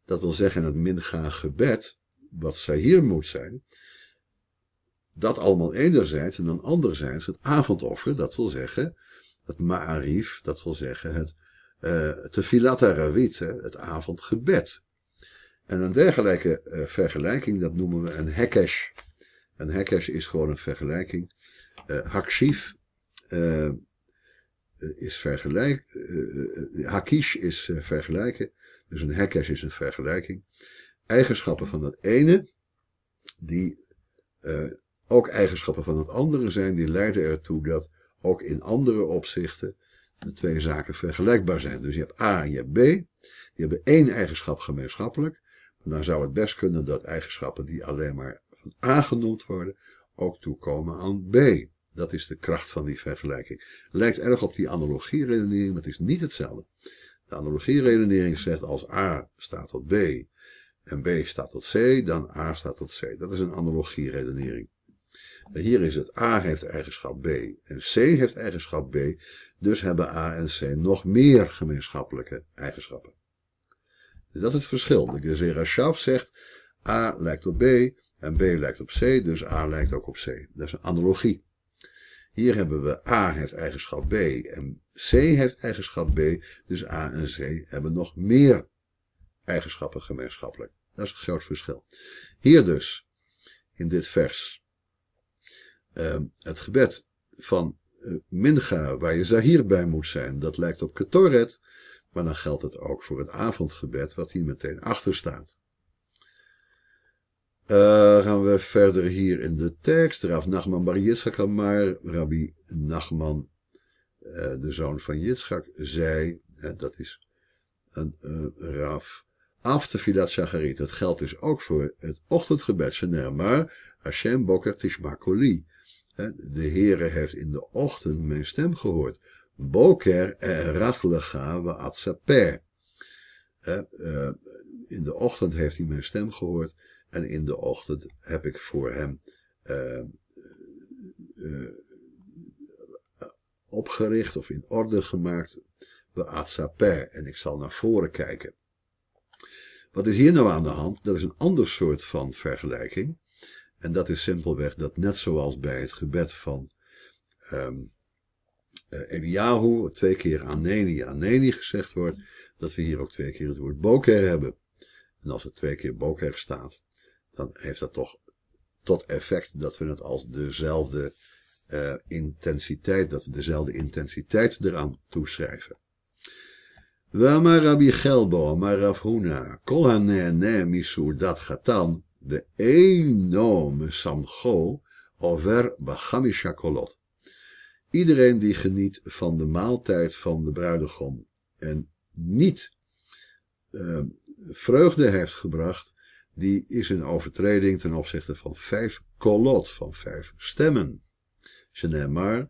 dat wil zeggen, het minga gebed, wat zij hier moet zijn, dat allemaal enerzijds en dan anderzijds het avondoffer, dat wil zeggen het ma'arif, dat wil zeggen het uh, eh, tefilat arawit, het avondgebed. En een dergelijke eh, vergelijking, dat noemen we een hekesh. Een hekesh is gewoon een vergelijking. Uh, eh, hakshif is vergelijk, hakish is vergelijken. Dus een hackhash is een vergelijking. Eigenschappen van dat ene, die eh, ook eigenschappen van het andere zijn, die leiden ertoe dat ook in andere opzichten de twee zaken vergelijkbaar zijn. Dus je hebt A en je hebt B, die hebben één eigenschap gemeenschappelijk. Maar dan zou het best kunnen dat eigenschappen die alleen maar van A genoemd worden, ook toekomen aan B. Dat is de kracht van die vergelijking. Lijkt erg op die analogieredenering, maar het is niet hetzelfde. De analogieredenering zegt als A staat tot B en B staat tot C, dan A staat tot C. Dat is een analogieredenering. hier is het A heeft eigenschap B en C heeft eigenschap B, dus hebben A en C nog meer gemeenschappelijke eigenschappen. Dus dat is het verschil. De Gezeraschaft zegt A lijkt op B en B lijkt op C, dus A lijkt ook op C. Dat is een analogie. Hier hebben we A heeft eigenschap B en C heeft eigenschap B. Dus A en C hebben nog meer eigenschappen gemeenschappelijk. Dat is een groot verschil. Hier dus, in dit vers, ehm, het gebed van eh, Mincha, waar je Zahir bij moet zijn, dat lijkt op Ketoret. Maar dan geldt het ook voor het avondgebed, wat hier meteen achter staat. Eh, gaan we verder hier in de tekst. Rav Nachman bar Yitzchak Amar, Rabbi Nachman, eh, de zoon van Yitzchak, zei, dat is een eh, Raf, af te filat shacharit. Dat geldt dus ook voor het ochtendgebed, maar Hashem boker tishmakoli. De Heere heeft in de ochtend mijn stem gehoord. Boker erachlecha wa atzaper. In de ochtend heeft hij mijn stem gehoord en in de ochtend heb ik voor hem eh, eh, eh, opgericht of in orde gemaakt Beat Sapin. En ik zal naar voren kijken. Wat is hier nou aan de hand? Dat is een ander soort van vergelijking. En dat is simpelweg dat net zoals bij het gebed van um, Eliyahu, twee keer Aneni, Aneni gezegd wordt, dat we hier ook twee keer het woord Boker hebben. En als er twee keer Boker staat, dan heeft dat toch tot effect dat we het als dezelfde eh, intensiteit, dat we dezelfde intensiteit eraan toeschrijven. Wama Rabbi Gelbo, Marafhuna, Kolhane ne misur dat gatan, de enome samcho over bachamisha kolot. Iedereen die geniet van de maaltijd van de bruidegom en niet eh, vreugde heeft gebracht die is een overtreding ten opzichte van vijf kolot, van vijf stemmen. Je col maar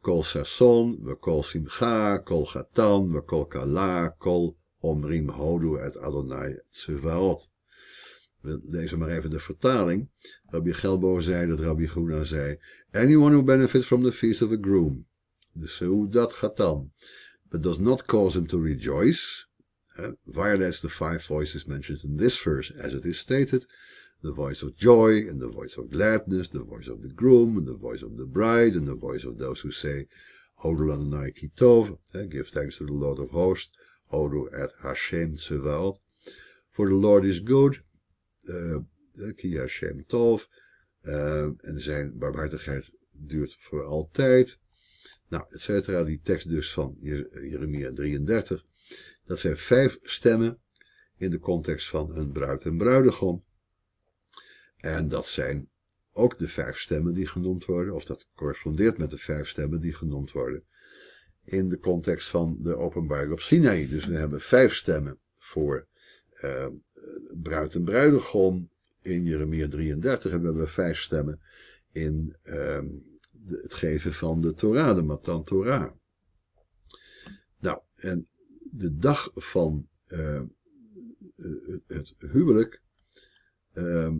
kol sason, we kol simcha, kol gatan, we kol kala, kol omrim hodu et Adonai tsevaot. We lezen maar even de vertaling. Rabbi Gelbo zei dat Rabbi Guna zei, anyone who benefits from the feast of a groom, the seudat gatan, but does not cause him to rejoice, Uh, violates the five voices mentioned in this verse, as it is stated the voice of joy, and the voice of gladness, the voice of the groom, and the voice of the bride, and the voice of those who say, Oru Adonai Kitov, uh, give thanks to the Lord of hosts, Oru et Hashem Tzevaot, for the Lord is good, uh, Ki Hashem Tov, uh, en zijn barmhartigheid duurt voor altijd. Nou, etc. cetera, die tekst dus van Jeremia 33. Dat zijn vijf stemmen in de context van een bruid en bruidegom. En dat zijn ook de vijf stemmen die genoemd worden, of dat correspondeert met de vijf stemmen die genoemd worden in de context van de openbaring op Sinai. Dus we hebben vijf stemmen voor ehm, bruid en bruidegom in Jeremia 33 en we hebben vijf stemmen in ehm, het geven van de Torah, de Matan Torah. Nou, en de dag van eh, eh, het huwelijk. Ehm,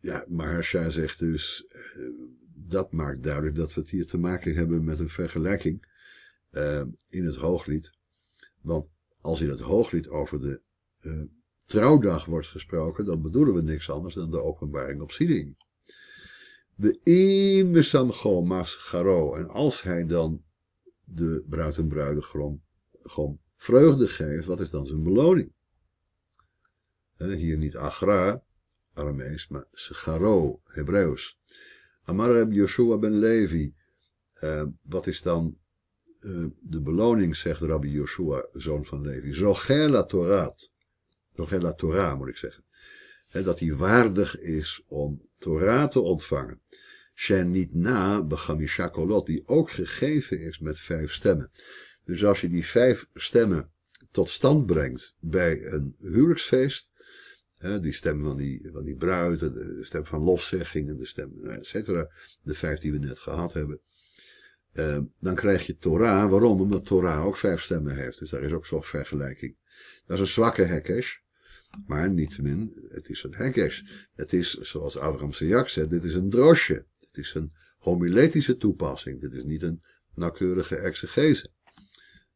ja, ja, Maharsha zegt dus, eh, dat maakt duidelijk dat we het hier te maken hebben met een vergelijking in het hooglied. Want als in het hooglied over de trouwdag wordt gesproken, dan bedoelen we niks anders dan de openbaring op Siding. De Imesam Gomas Garo. En als hij dan de bruid en bruidegom vreugde geeft, wat is dan zijn beloning? Hier niet agra, Aramees, maar secharo Hebreeuws. Amar heb Joshua ben Levi. Eh, wat is dan eh, de beloning, zegt Rabbi Yoshua, zoon van Levi? la Torah. la Torah, moet ik zeggen. dat hij waardig is om Torah te ontvangen. Shen niet na, Begamisha Kolot, die ook gegeven is met vijf stemmen. Dus als je die vijf stemmen tot stand brengt bij een huwelijksfeest, hè, die stem van die, van die bruid, de stem van lofzeggingen, de stem, nou, et cetera, de vijf die we net gehad hebben, eh, dan krijg je Torah. Waarom? Omdat Torah ook vijf stemmen heeft. Dus daar is ook zo'n vergelijking. Dat is een zwakke hekkes. Maar niettemin, het is een hekkes. Het is, zoals Abraham sejak zegt, dit is een drosje. Het is een homiletische toepassing. Dit is niet een nauwkeurige exegese.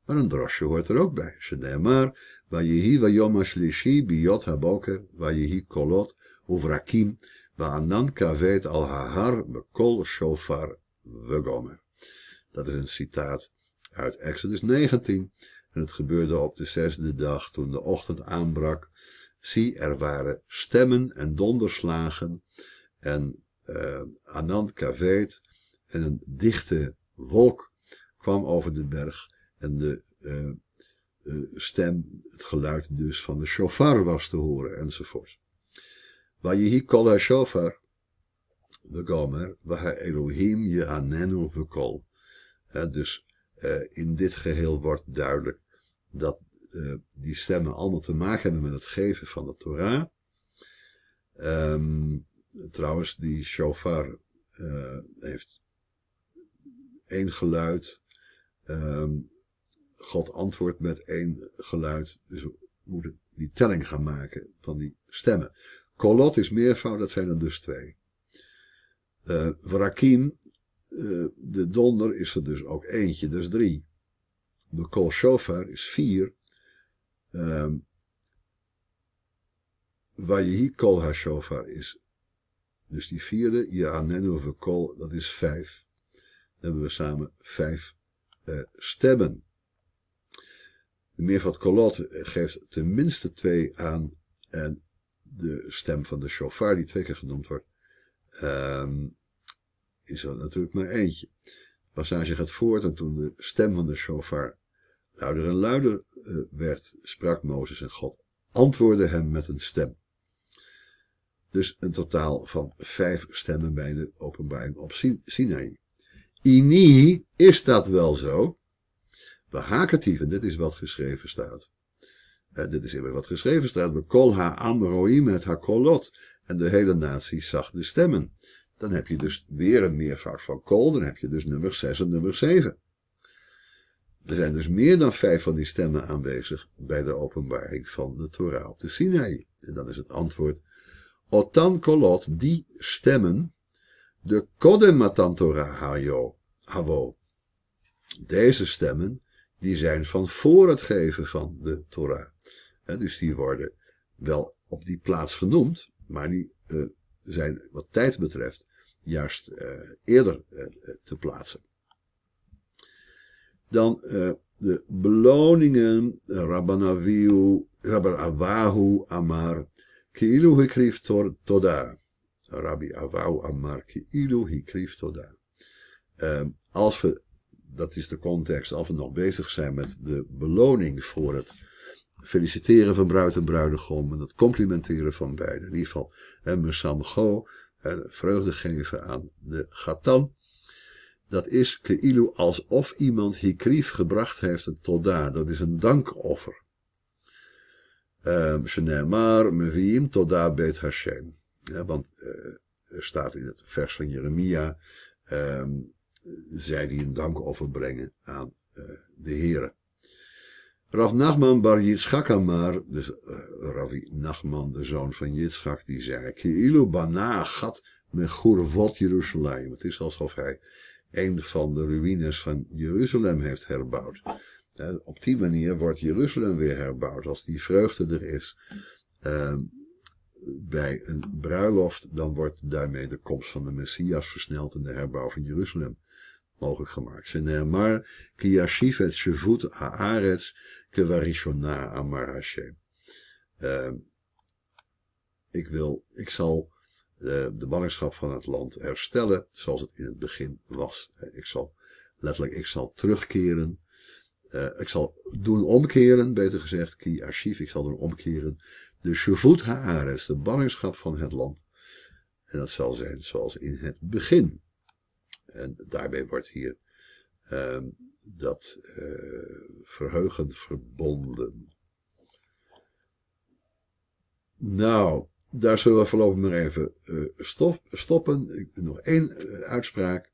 Maar een drosje hoort er ook bij. Shneemar, Vayehi Vayom Ashlishi, biyot Haboker, Vayehi Kolot, Uvrakim, Vaanan Kavet al Hahar, Bekol Shofar Vegomer. Dat is een citaat uit Exodus 19. En het gebeurde op de zesde dag toen de ochtend aanbrak. Zie, er waren stemmen en donderslagen en uh, Anand Kaveet en een dichte wolk kwam over de berg en de eh, eh, stem, het geluid dus van de shofar was te horen enzovoort. hier kol ha-shofar v'gomer Elohim ye'anenu v'kol. Dus in dit geheel wordt duidelijk dat die stemmen allemaal te maken hebben met het geven van de Torah. Um, Trouwens, die shofar eh, heeft één geluid. Ehm, God antwoordt met één geluid. Dus we moeten die telling gaan maken van die stemmen. Kolot is meervoud, dat zijn er dus twee. Uh, Vrakim, eh, de donder, is er dus ook eentje, dus drie. De kol shofar is vier. Um, kol ha shofar is dus die vierde Yahanenu Kol, dat is vijf. Dan hebben we samen vijf eh, stemmen. De meervat kolot geeft tenminste twee aan. En de stem van de shofar, die twee keer genoemd wordt, ehm, is er natuurlijk maar eentje. De passage gaat voort en toen de stem van de shofar luider en luider eh, werd, sprak Mozes en God antwoordde hem met een stem. Dus een totaal van vijf stemmen bij de openbaring op Sinai. Ini, is dat wel zo? haken en dit is wat geschreven staat. Eh, dit is even wat geschreven staat. We ha am ro'im het ha'kolot. En de hele natie zag de stemmen. Dan heb je dus weer een meervoud van kol. Dan heb je dus nummer 6 en nummer 7. Er zijn dus meer dan vijf van die stemmen aanwezig bij de openbaring van de Torah op de Sinai. En dan is het antwoord Otan kolot, die stemmen, de kodem matantora hajo, havo. Deze stemmen, die zijn van voor het geven van de Torah. dus die worden wel op die plaats genoemd, maar die eh, zijn wat tijd betreft juist eh, eerder eh, te plaatsen. Dan de beloningen, Rabbanaviu, rabbanavahu, Amar, כאילו הקריב תודה. Rabbi Awau Amar, Ki'ilu hikrif Toda. Ehm, als we, dat is de context, als we nog bezig zijn met de beloning voor het feliciteren van bruid en bruidegom en het complimenteren van beiden. In ieder geval, en mesamgo, en vreugde geven aan de gatan. Dat is Keilu alsof iemand hikrif gebracht heeft een Toda. Dat is een dankoffer. Eh, Shenemar mevim toda bet Hashem. want eh, er staat in het vers van Jeremia, ehm, zij die een dankoffer brengen aan eh, de Heere. Rav Nachman bar Yitzchak Amar, dus Ravi Nachman, de zoon van Yitzchak, die zei, Kielu bana gat me Jeruzalem. Het is alsof hij een van de ruïnes van Jeruzalem heeft herbouwd op die manier wordt Jeruzalem weer herbouwd. Als die vreugde er is ehm, bij een bruiloft, dan wordt daarmee de komst van de Messias versneld en de herbouw van Jeruzalem mogelijk gemaakt. et shevut ehm, ik, wil, ik zal de, eh, de ballingschap van het land herstellen zoals het in het begin was. Ik zal, letterlijk, ik zal terugkeren eh, ik zal doen omkeren, beter gezegd, key archief, ik zal doen omkeren. De Shuvut Haaretz, de ballingschap van het land. En dat zal zijn zoals in het begin. En daarbij wordt hier ehm, dat eh, verheugen verbonden. Nou, daar zullen we voorlopig maar even eh, stop, stoppen. nog één uitspraak.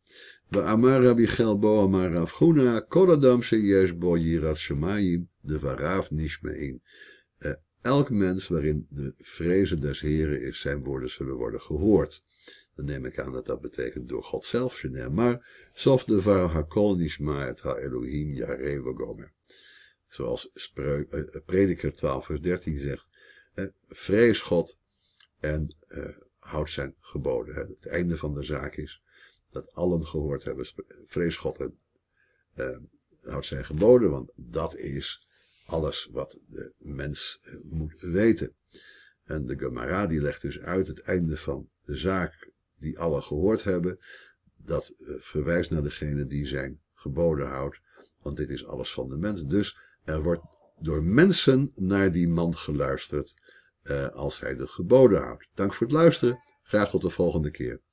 De רבי חלבו, אמר רב חונה, כל אדם שיש בו יראת שמיים, דבריו נשמעים. Uh, elk mens waarin de vrezen des Heren is, zijn woorden zullen worden gehoord. Dan neem ik aan dat dat betekent door God zelf, maar Sof de hakol nishma et ha Elohim yareh gomer. Zoals spreuk, eh, eh, Prediker 12 vers 13 zegt, uh, vrees God en houd zijn geboden. Het einde van de zaak is dat allen gehoord hebben, vrees God en ehm, houd zijn geboden, want dat is alles wat de mens eh, moet weten. En de Gemara die legt dus uit het einde van de zaak die allen gehoord hebben, dat eh, verwijst naar degene die zijn geboden houdt, want dit is alles van de mens. Dus er wordt door mensen naar die man geluisterd eh, als hij de geboden houdt. Dank voor het luisteren, graag tot de volgende keer.